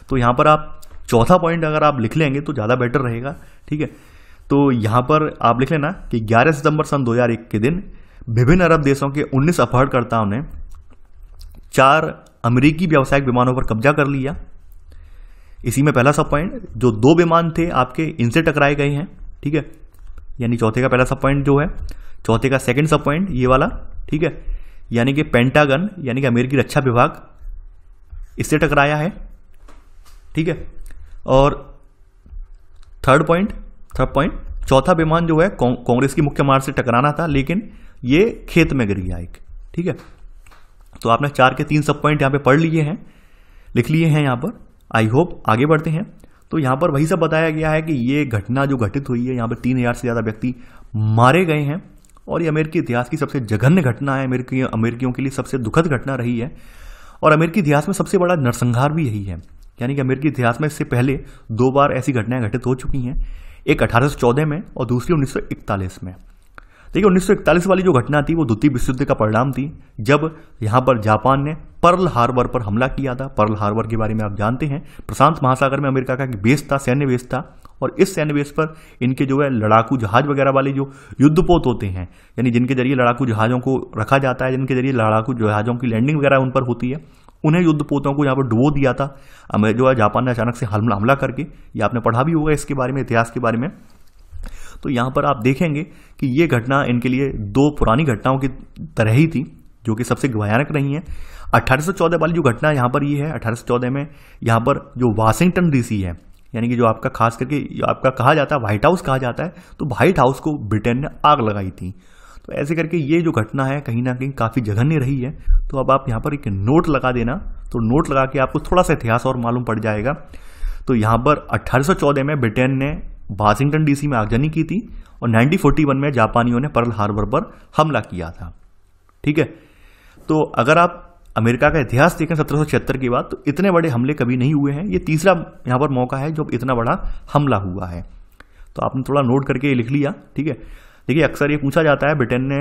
तो यहाँ पर आप चौथा पॉइंट अगर आप लिख लेंगे तो ज़्यादा बेटर रहेगा ठीक है तो यहाँ पर आप लिख लेना कि ग्यारह सितंबर सन दो के दिन विभिन्न अरब देशों के उन्नीस अपहरकर्ताओं ने चार अमरीकी व्यावसायिक विमानों पर कब्जा कर लिया इसी में पहला सब पॉइंट जो दो विमान थे आपके इनसे टकराए गए हैं ठीक है यानी चौथे का पहला सब पॉइंट जो है चौथे का सेकंड सब पॉइंट ये वाला ठीक है यानी कि पेंटागन यानी कि अमेरिकी रक्षा विभाग इससे टकराया है ठीक है और थर्ड पॉइंट थर्ड पॉइंट चौथा विमान जो है कांग्रेस की मुख्य मार्ग से टकराना था लेकिन ये खेत में गिर गया एक ठीक है तो आपने चार के तीन सब पॉइंट यहाँ पे पढ़ लिए हैं लिख लिए हैं यहां पर आई होप आगे बढ़ते हैं तो यहाँ पर वही सब बताया गया है कि ये घटना जो घटित हुई है यहाँ पर तीन हज़ार से ज़्यादा व्यक्ति मारे गए हैं और ये अमेरिकी इतिहास की सबसे जघन्य घटना है अमेरिकी अमेरिकियों के लिए सबसे दुखद घटना रही है और अमेरिकी इतिहास में सबसे बड़ा नरसंहार भी यही है यानी कि अमेरिकी इतिहास में इससे पहले दो बार ऐसी घटनाएं घटित हो चुकी हैं एक अठारह में और दूसरी उन्नीस में देखिए 1941 वाली जो घटना थी वो द्वितीय विश्व युद्ध का परिणाम थी जब यहाँ पर जापान ने पर्ल हार्बर पर हमला किया था पर्ल हार्बर के बारे में आप जानते हैं प्रशांत महासागर में अमेरिका का एक बेस था सैन्य बेस था और इस सैन्य बेस पर इनके जो है लड़ाकू जहाज वगैरह वाले जो युद्धपोत होते हैं यानी जिनके जरिए लड़ाकू जहाज़ों को रखा जाता है जिनके जरिए लड़ाकू जहाज़ों की लैंडिंग वगैरह उन पर होती है उन्हें युद्धपोतों को यहाँ पर डुबो दिया था जो है जापान ने अचानक से हमला हमला करके ये आपने पढ़ा भी होगा इसके बारे में इतिहास के बारे में तो यहाँ पर आप देखेंगे कि ये घटना इनके लिए दो पुरानी घटनाओं की तरह ही थी जो कि सबसे भयानक रही है 1814 वाली जो घटना यहाँ पर यह है 1814 में यहाँ पर जो वाशिंगटन डीसी है यानी कि जो आपका खास करके आपका कहा जाता है व्हाइट हाउस कहा जाता है तो व्हाइट हाउस को ब्रिटेन ने आग लगाई थी तो ऐसे करके ये जो घटना है कहीं ना कहीं काफ़ी जघन्य रही है तो अब आप यहाँ पर एक नोट लगा देना तो नोट लगा के आपको थोड़ा सा इतिहास और मालूम पड़ जाएगा तो यहाँ पर 1814 में ब्रिटेन ने वाशिंगटन डीसी में आगजनी की थी और 1941 में जापानियों ने पर्ल हार्बर पर हमला किया था ठीक है तो अगर आप अमेरिका का इतिहास देखें सत्रह के बाद तो इतने बड़े हमले कभी नहीं हुए हैं ये तीसरा यहाँ पर मौका है जब इतना बड़ा हमला हुआ है तो आपने थोड़ा नोट करके लिख लिया ठीक है देखिए अक्सर ये पूछा जाता है ब्रिटेन ने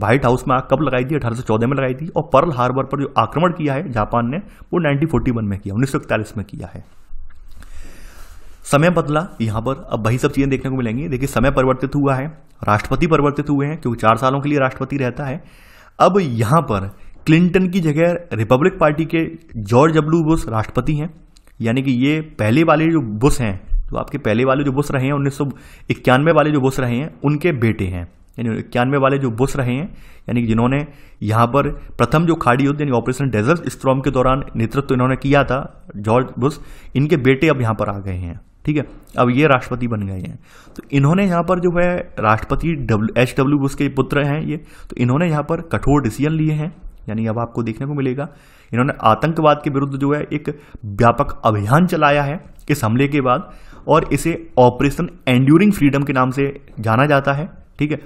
व्हाइट हाउस में आग कब लगाई थी अठारह में लगाई थी और पर्ल हार्बर पर जो आक्रमण किया है जापान ने वो 1941 में किया उन्नीस में किया है समय बदला यहाँ पर अब वही सब चीज़ें देखने को मिलेंगी देखिए समय परिवर्तित हुआ है राष्ट्रपति परिवर्तित हुए हैं क्योंकि चार सालों के लिए राष्ट्रपति रहता है अब यहाँ पर क्लिंटन की जगह रिपब्लिक पार्टी के जॉर्ज डब्ल्यू बुश राष्ट्रपति हैं यानी कि ये पहले वाले जो बुश हैं तो आपके पहले वाले जो बुश रहे हैं उन्नीस वाले जो बुश रहे हैं उनके बेटे हैं यानी इक्यानवे वाले जो बुश रहे हैं यानी कि जिन्होंने यहाँ पर प्रथम जो खाड़ी युद्ध यानी ऑपरेशन डेजर्ट स्ट्रॉम के दौरान नेतृत्व तो इन्होंने किया था जॉर्ज बुश इनके बेटे अब यहाँ पर आ गए हैं ठीक है अब ये राष्ट्रपति बन गए हैं तो इन्होंने यहाँ पर जो है राष्ट्रपति डब्ल्यू एच डब्ल्यू बुश के पुत्र हैं ये तो इन्होंने यहाँ पर कठोर डिसीजन लिए हैं यानी अब आपको देखने को मिलेगा इन्होंने आतंकवाद के विरुद्ध जो है एक व्यापक अभियान चलाया है इस हमले के बाद और इसे ऑपरेशन एंड्यूरिंग फ्रीडम के नाम से जाना जाता है ठीक है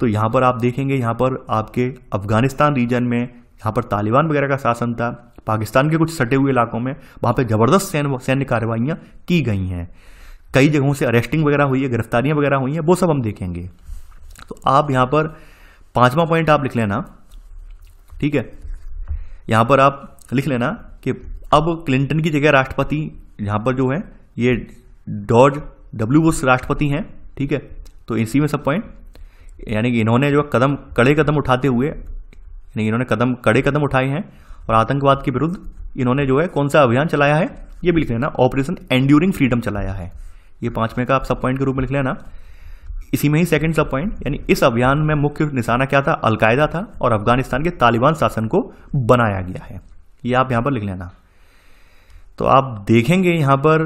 तो यहाँ पर आप देखेंगे यहाँ पर आपके अफगानिस्तान रीजन में यहाँ पर तालिबान वगैरह का शासन था पाकिस्तान के कुछ सटे हुए इलाकों में वहाँ पर ज़बरदस्त सैन्य सैन्य कार्रवाइयाँ की गई हैं कई जगहों से अरेस्टिंग वगैरह हुई है गिरफ्तारियाँ वगैरह हुई हैं वो सब हम देखेंगे तो आप यहाँ पर पाँचवा पॉइंट आप लिख लेना ठीक है यहाँ पर आप लिख लेना कि अब क्लिंटन की जगह राष्ट्रपति यहाँ पर जो है ये डॉर्ज डब्ल्यू बुश राष्ट्रपति हैं ठीक है तो इसी में सब पॉइंट यानी कि इन्होंने जो कदम कड़े कदम उठाते हुए यानी इन्होंने कदम कड़े कदम उठाए हैं और आतंकवाद के विरुद्ध इन्होंने जो है कौन सा अभियान चलाया है ये भी लिख लेना ऑपरेशन एंड्यूरिंग फ्रीडम चलाया है ये पांचवें का आप सब पॉइंट के रूप में लिख लेना इसी में ही सेकंड सब पॉइंट यानी इस अभियान में मुख्य निशाना क्या था अलकायदा था और अफगानिस्तान के तालिबान शासन को बनाया गया है ये आप यहां पर लिख लेना तो आप देखेंगे यहां पर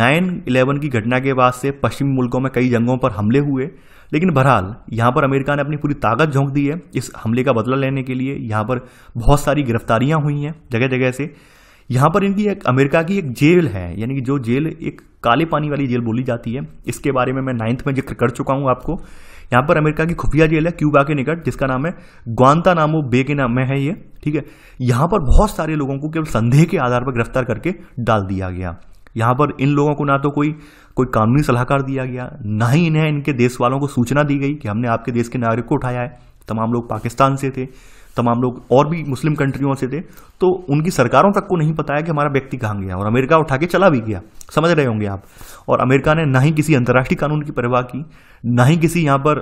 नाइन इलेवन की घटना के बाद से पश्चिमी मुल्कों में कई जंगों पर हमले हुए लेकिन बहरहाल यहाँ पर अमेरिका ने अपनी पूरी ताकत झोंक दी है इस हमले का बदला लेने के लिए यहाँ पर बहुत सारी गिरफ्तारियाँ हुई हैं जगह जगह से यहाँ पर इनकी एक अमेरिका की एक जेल है यानी कि जो जेल एक काले पानी वाली जेल बोली जाती है इसके बारे में मैं नाइन्थ में जिक्र कर चुका हूँ आपको यहाँ पर अमेरिका की खुफिया जेल है क्यूबा के निकट जिसका नाम है ग्वानता नामो बे के नाम में है ये ठीक है यहाँ पर बहुत सारे लोगों को केवल संदेह के आधार पर गिरफ्तार करके डाल दिया गया यहाँ पर इन लोगों को ना तो कोई कोई कानूनी सलाहकार दिया गया ना ही इन्हें इनके देश वालों को सूचना दी गई कि हमने आपके देश के नागरिक को उठाया है तमाम लोग पाकिस्तान से थे तमाम लोग और भी मुस्लिम कंट्रियों से थे तो उनकी सरकारों तक को नहीं पता है कि हमारा व्यक्ति कहाँ गया और अमेरिका उठा के चला भी गया समझ रहे होंगे आप और अमेरिका ने ना ही किसी अंतर्राष्ट्रीय कानून की परवाह की ना ही किसी यहाँ पर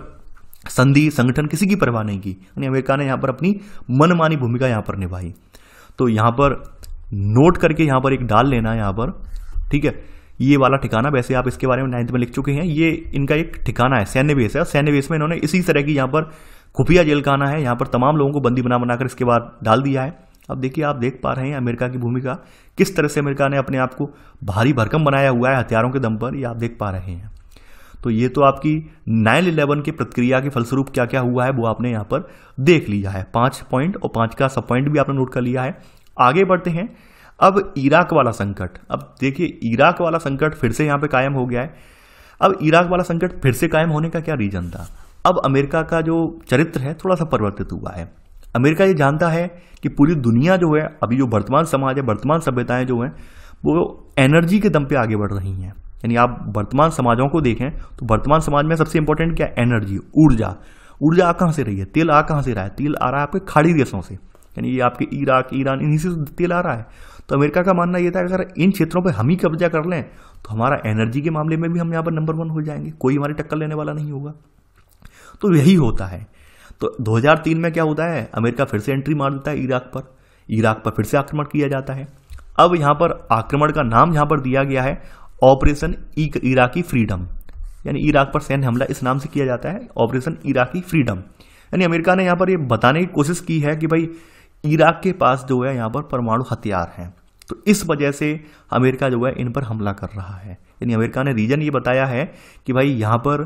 संधि संगठन किसी की परवाह नहीं की यानी अमेरिका ने यहाँ पर अपनी मनमानी भूमिका यहाँ पर निभाई तो यहाँ पर नोट करके यहाँ पर एक डाल लेना यहाँ पर ठीक है ये वाला ठिकाना वैसे आप इसके बारे में नाइन्थ में लिख चुके हैं ये इनका एक ठिकाना है सैन्य बेस है और सैन्य बेस में इन्होंने इसी तरह की यहाँ पर खुफिया जेल खाना है यहाँ पर तमाम लोगों को बंदी बना बनाकर इसके बाद डाल दिया है अब देखिए आप देख पा रहे हैं अमेरिका की भूमिका किस तरह से अमेरिका ने अपने आप को भारी भरकम बनाया हुआ है हथियारों के दम पर ये आप देख पा रहे हैं तो ये तो आपकी नाइन इलेवन की प्रतिक्रिया के फलस्वरूप क्या क्या हुआ है वो आपने यहाँ पर देख लिया है पाँच पॉइंट और पाँच का सब पॉइंट भी आपने नोट कर लिया है आगे बढ़ते हैं अब इराक वाला संकट अब देखिए इराक वाला संकट फिर से यहाँ पे कायम हो गया है अब इराक वाला संकट फिर से कायम होने का क्या रीजन था अब अमेरिका का जो चरित्र है थोड़ा सा परिवर्तित हुआ है अमेरिका ये जानता है कि पूरी दुनिया जो है अभी जो वर्तमान समाज है वर्तमान सभ्यताएं जो हैं वो एनर्जी के दम पे आगे बढ़ रही हैं यानी आप वर्तमान समाजों को देखें तो वर्तमान समाज में सबसे इंपॉर्टेंट क्या एनर्जी ऊर्जा ऊर्जा आ कहाँ से रही है तेल आ कहाँ से रहा है तेल आ रहा है आपके खाड़ी देशों से यानी ये आपके इराक ईरान इन्हीं से तो तेल आ रहा है तो अमेरिका का मानना यह था अगर इन क्षेत्रों पर हम ही कब्जा कर लें तो हमारा एनर्जी के मामले में भी हम यहाँ पर नंबर वन हो जाएंगे कोई हमारी टक्कर लेने वाला नहीं होगा तो यही होता है तो 2003 में क्या होता है अमेरिका फिर से एंट्री मार देता है इराक पर इराक पर फिर से आक्रमण किया जाता है अब यहाँ पर आक्रमण का नाम यहाँ पर दिया गया है ऑपरेशन इराकी फ्रीडम यानी इराक पर सैन्य हमला इस नाम से किया जाता है ऑपरेशन इराकी फ्रीडम यानी अमेरिका ने यहाँ पर ये बताने की कोशिश की है कि भाई इराक के पास जो है यहाँ पर परमाणु हथियार हैं तो इस वजह से अमेरिका जो है इन पर हमला कर रहा है यानी अमेरिका ने रीजन ये बताया है कि भाई यहाँ पर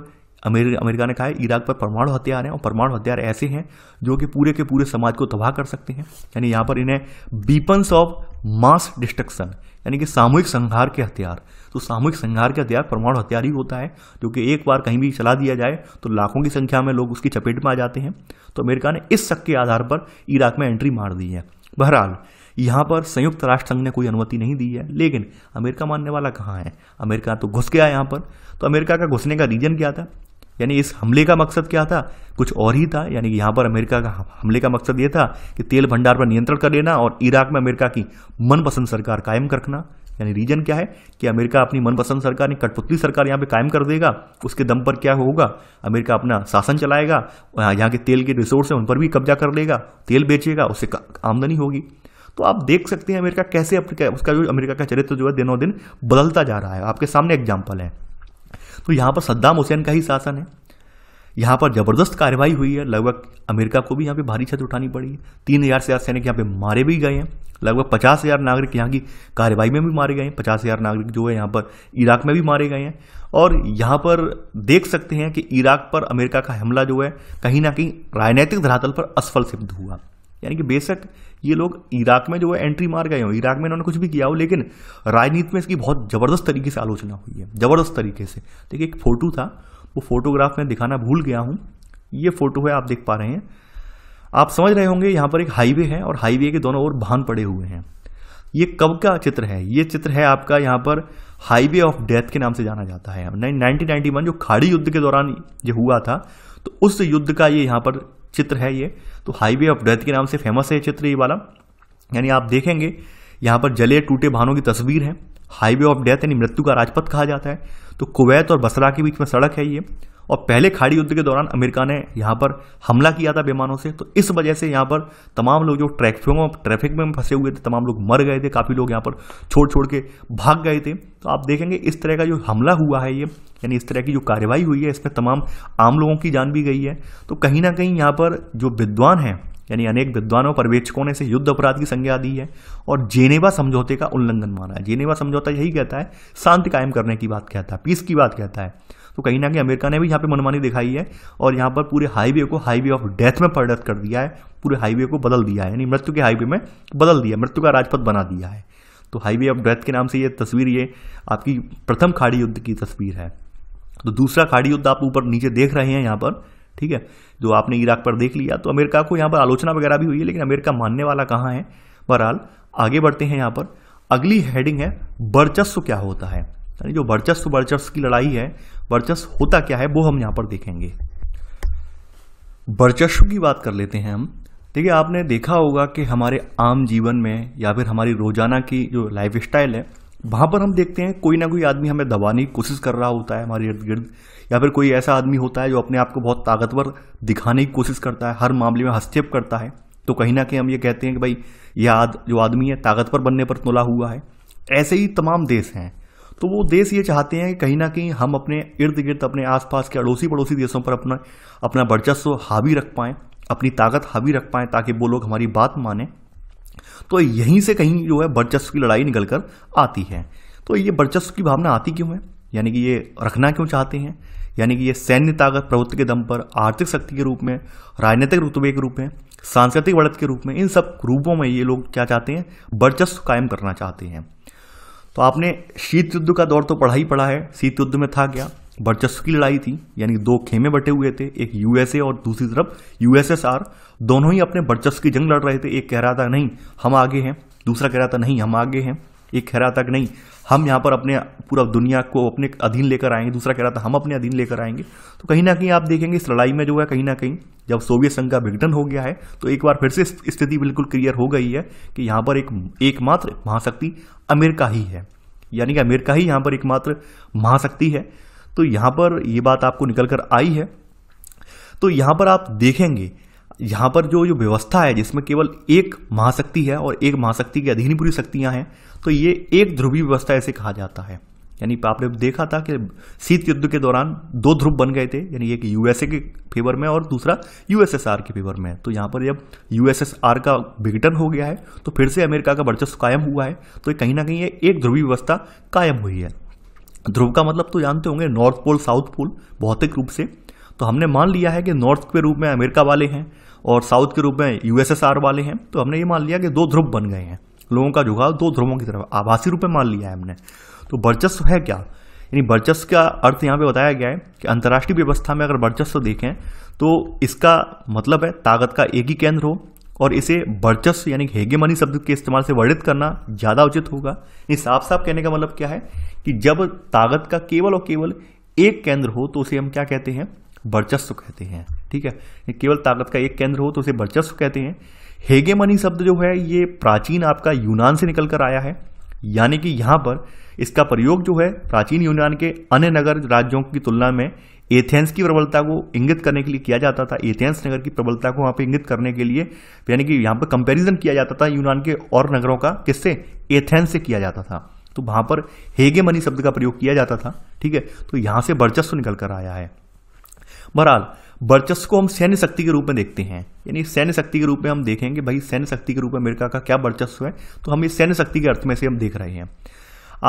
अमेरिका अमेरिका ने कहा है इराक पर परमाणु हथियार हैं और परमाणु हथियार ऐसे हैं जो कि पूरे के पूरे समाज को तबाह कर सकते हैं यानी यहाँ पर इन्हें बीपन्स ऑफ मास डिस्ट्रक्शन यानी कि सामूहिक संहार के हथियार तो सामूहिक संहार का हथियार परमाणु हथियार ही होता है जो कि एक बार कहीं भी चला दिया जाए तो लाखों की संख्या में लोग उसकी चपेट में आ जाते हैं तो अमेरिका ने इस शक के आधार पर इराक में एंट्री मार दी है बहरहाल यहाँ पर संयुक्त राष्ट्र संघ ने कोई अनुमति नहीं दी है लेकिन अमेरिका मानने वाला कहाँ है अमेरिका तो घुस गया यहाँ पर तो अमेरिका का घुसने का रीजन क्या था यानी इस हमले का मकसद क्या था कुछ और ही था यानी कि यहाँ पर अमेरिका का हमले का मकसद ये था कि तेल भंडार पर नियंत्रण कर लेना और इराक में अमेरिका की मनपसंद सरकार कायम रखना यानी रीजन क्या है कि अमेरिका अपनी मनपसंद सरकार यानी कठपुतली सरकार यहाँ पे कायम कर देगा उसके दम पर क्या होगा अमेरिका अपना शासन चलाएगा यहाँ के तेल के रिसोर्स हैं उन पर भी कब्जा कर लेगा तेल बेचेगा उससे आमदनी होगी तो आप देख सकते हैं अमेरिका कैसे उसका जो अमेरिका का चरित्र जो है दिनों दिन बदलता जा रहा है आपके सामने एग्जाम्पल है तो यहाँ पर सद्दाम हुसैन का ही शासन है यहाँ पर ज़बरदस्त कार्रवाई हुई है लगभग अमेरिका को भी यहाँ पे भारी क्षति उठानी पड़ी है तीन हज़ार से ज़्यादा सैनिक यहाँ पे मारे भी गए हैं लगभग पचास हज़ार नागरिक यहाँ की कार्रवाई में भी मारे गए हैं पचास हज़ार नागरिक जो है यहाँ पर इराक में भी मारे गए हैं और यहाँ पर देख सकते हैं कि इराक पर अमेरिका का हमला जो है कहीं ना कहीं राजनीतिक धरातल पर असफल सिद्ध हुआ यानी कि बेशक ये लोग इराक में जो है एंट्री मार गए हो इराक में इन्होंने कुछ भी किया हो लेकिन राजनीति में इसकी बहुत ज़बरदस्त तरीके से आलोचना हुई है ज़बरदस्त तरीके से देखिए एक फोटो था वो फोटोग्राफ में दिखाना भूल गया हूँ ये फोटो है आप देख पा रहे हैं आप समझ रहे होंगे यहाँ पर एक हाईवे है और हाईवे के दोनों ओर भान पड़े हुए हैं ये कब का चित्र है ये चित्र है आपका यहाँ पर हाईवे ऑफ डेथ के नाम से जाना जाता है नाइनटीन वन जो खाड़ी युद्ध के दौरान ये हुआ था तो उस युद्ध का ये यहाँ पर चित्र है ये तो हाईवे ऑफ डेथ के नाम से फेमस है चित्र ये वाला यानी आप देखेंगे यहाँ पर जले टूटे भानों की तस्वीर है हाईवे ऑफ डेथ यानी मृत्यु का राजपथ कहा जाता है तो कुवैत और बसरा के बीच में सड़क है ये और पहले खाड़ी युद्ध के दौरान अमेरिका ने यहाँ पर हमला किया था विमानों से तो इस वजह से यहाँ पर तमाम लोग जो ट्रैफिकों में ट्रैफिक में फंसे हुए थे तमाम लोग मर गए थे काफ़ी लोग यहाँ पर छोड़ छोड़ के भाग गए थे तो आप देखेंगे इस तरह का जो हमला हुआ है ये यानी इस तरह की जो कार्रवाई हुई है इसमें तमाम आम लोगों की जान भी गई है तो कहीं ना कहीं यहाँ पर जो विद्वान हैं यानी अनेक विद्वानों पर्यवेक्षकों ने इसे युद्ध अपराध की संज्ञा दी है और जेनेवा समझौते का उल्लंघन माना है जेनेवा समझौता यही कहता है शांति कायम करने की बात कहता है पीस की बात कहता है तो कहीं ना कहीं अमेरिका ने भी यहाँ पे मनमानी दिखाई है और यहाँ पर पूरे हाईवे को हाईवे ऑफ डेथ में परिणत कर दिया है पूरे हाईवे को बदल दिया है यानी मृत्यु के हाईवे में बदल दिया मृत्यु का राजपथ बना दिया है तो हाईवे ऑफ डेथ के नाम से ये तस्वीर ये आपकी प्रथम खाड़ी युद्ध की तस्वीर है तो दूसरा खाड़ी युद्ध आप ऊपर नीचे देख रहे हैं यहाँ पर ठीक है जो आपने इराक पर देख लिया तो अमेरिका को यहां पर आलोचना वगैरह भी हुई है लेकिन अमेरिका मानने वाला कहां है बहरहाल आगे बढ़ते हैं यहां पर अगली हेडिंग है वर्चस्व क्या होता है यानी जो वर्चस्व वर्चस्व की लड़ाई है वर्चस्व होता क्या है वो हम यहाँ पर देखेंगे वर्चस्व की बात कर लेते हैं हम देखिए आपने देखा होगा कि हमारे आम जीवन में या फिर हमारी रोज़ाना की जो लाइफ स्टाइल है वहाँ पर हम देखते हैं कोई ना कोई आदमी हमें दबाने की कोशिश कर रहा होता है हमारे इर्द गिर्द या फिर कोई ऐसा आदमी होता है जो अपने आप को बहुत ताकतवर दिखाने की कोशिश करता है हर मामले में हस्तक्षेप करता है तो कहीं ना कहीं हम ये कहते हैं कि भाई यह आद, जो आदमी है ताकतवर बनने पर तुला हुआ है ऐसे ही तमाम देश हैं तो वो देश ये चाहते हैं कि कहीं ना कहीं हम अपने इर्द गिर्द अपने आसपास के अड़ोसी पड़ोसी देशों पर अपना अपना वर्चस्व हावी रख पाएँ अपनी ताकत हावी रख पाएँ ताकि वो लोग हमारी बात माने तो यहीं से कहीं जो है वर्चस्व की लड़ाई निकल कर आती है तो ये वर्चस्व की भावना आती क्यों है यानी कि ये रखना क्यों चाहते हैं यानी कि ये सैन्य ताकत प्रवृत्ति के दम पर आर्थिक शक्ति के रूप में राजनीतिक रुतबे के रूप में सांस्कृतिक बढ़त के रूप में इन सब रूपों में ये लोग क्या चाहते हैं वर्चस्व कायम करना चाहते हैं तो आपने शीत युद्ध का दौर तो पढ़ा ही पढ़ा है शीत युद्ध में था क्या वर्चस्व की लड़ाई थी यानी दो खेमे बटे हुए थे एक यूएसए और दूसरी तरफ यूएसएसआर दोनों ही अपने वर्चस्व की जंग लड़ रहे थे एक कह रहा था नहीं हम आगे हैं दूसरा कह रहा था नहीं हम आगे हैं एक कह रहा था कि नहीं हम यहाँ पर अपने पूरा दुनिया को अपने अधीन लेकर आएंगे दूसरा कह रहा था हम अपने अधीन लेकर आएंगे तो कहीं ना कहीं आप देखेंगे इस लड़ाई में जो है कहीं ना कहीं जब सोवियत संघ का विघटन हो गया है तो एक बार फिर से स्थिति बिल्कुल क्लियर हो गई है कि यहाँ पर एक एकमात्र महाशक्ति अमेरिका ही है यानी कि अमेरिका ही यहाँ पर एकमात्र महाशक्ति है तो यहां पर ये बात आपको निकल कर आई है तो यहां पर आप देखेंगे यहां पर जो जो व्यवस्था है जिसमें केवल एक महाशक्ति है और एक महाशक्ति के अधीन पूरी शक्तियां हैं तो ये एक ध्रुवी व्यवस्था ऐसे कहा जाता है यानी आपने देखा था कि शीत युद्ध के दौरान दो ध्रुव बन गए थे यानी एक यूएसए के फेवर में और दूसरा यूएसएसआर के फेवर में तो यहां पर जब यूएसएसआर का विघटन हो गया है तो फिर से अमेरिका का वर्चस्व कायम हुआ है तो कहीं ना कहीं ये एक ध्रुवी व्यवस्था कायम हुई है ध्रुव का मतलब तो जानते होंगे नॉर्थ पोल साउथ पोल भौतिक रूप से तो हमने मान लिया है कि नॉर्थ के रूप में अमेरिका वाले हैं और साउथ के रूप में यूएसएसआर वाले हैं तो हमने ये मान लिया कि दो ध्रुव बन गए हैं लोगों का झुकाव दो ध्रुवों की तरफ आभासी रूप में मान लिया है हमने तो वर्चस्व है क्या यानी वर्चस्व का अर्थ यहाँ पे बताया गया है कि अंतर्राष्ट्रीय व्यवस्था में अगर वर्चस्व देखें तो इसका मतलब है ताकत का एक ही केंद्र हो और इसे वर्चस्व यानी हेगेमनी शब्द के इस्तेमाल से वर्णित करना ज़्यादा उचित होगा ये साफ साफ कहने का मतलब क्या है कि जब ताकत का केवल और केवल एक केंद्र हो तो उसे हम क्या कहते हैं वर्चस्व कहते हैं ठीक है केवल ताकत का एक केंद्र हो तो उसे वर्चस्व कहते हैं हेगेमनी शब्द जो है ये प्राचीन आपका यूनान से निकल कर आया है यानी कि यहाँ पर इसका प्रयोग जो है प्राचीन यूनान के अन्य नगर राज्यों की तुलना में एथेंस की प्रबलता को इंगित करने के लिए किया जाता था एथेंस नगर की प्रबलता को वहां पर इंगित करने के लिए यानी कि यहां पर कंपेरिजन किया जाता था यूनान के और नगरों का किससे एथेंस से किया जाता था तो वहां पर हेगे मनी शब्द का प्रयोग किया जाता था ठीक है तो यहां से वर्चस्व निकल कर आया है बहरहाल वर्चस्व को हम सैन्य शक्ति के रूप में देखते हैं यानी सैन्य शक्ति के रूप में हम देखेंगे भाई सैन्य शक्ति के रूप में अमेरिका का क्या वर्चस्व है तो हम इस सैन्य शक्ति के अर्थ में से हम देख रहे हैं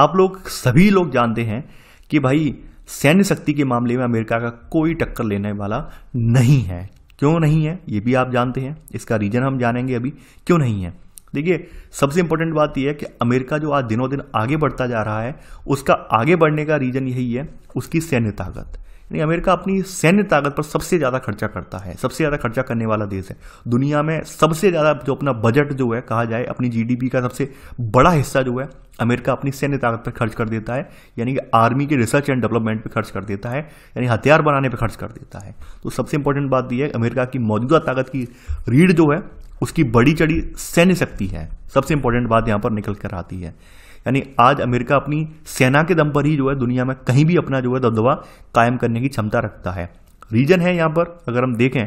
आप लोग सभी लोग जानते हैं कि भाई सैन्य शक्ति के मामले में अमेरिका का कोई टक्कर लेने वाला नहीं है क्यों नहीं है ये भी आप जानते हैं इसका रीज़न हम जानेंगे अभी क्यों नहीं है देखिए सबसे इंपॉर्टेंट बात यह है कि अमेरिका जो आज दिनों दिन आगे बढ़ता जा रहा है उसका आगे बढ़ने का रीज़न यही है उसकी सैन्य ताकत यानी अमेरिका अपनी सैन्य ताकत पर सबसे ज़्यादा खर्चा करता है सबसे ज़्यादा खर्चा करने वाला देश है दुनिया में सबसे ज़्यादा जो अपना बजट जो है कहा जाए अपनी जीडीपी का सबसे बड़ा हिस्सा जो है अमेरिका अपनी सैन्य ताकत पर खर्च कर देता है यानी कि आर्मी के रिसर्च एंड डेवलपमेंट पर खर्च कर देता है यानी हथियार बनाने पर खर्च कर देता है तो सबसे इंपॉर्टेंट बात यह है अमेरिका की मौजूदा ताकत की रीढ़ जो है उसकी बड़ी चढ़ी सैन्य शक्ति है सबसे इंपॉर्टेंट बात यहाँ पर निकल कर आती है यानी आज अमेरिका अपनी सेना के दम पर ही जो है दुनिया में कहीं भी अपना जो है दबदबा कायम करने की क्षमता रखता है रीजन है यहाँ पर अगर हम देखें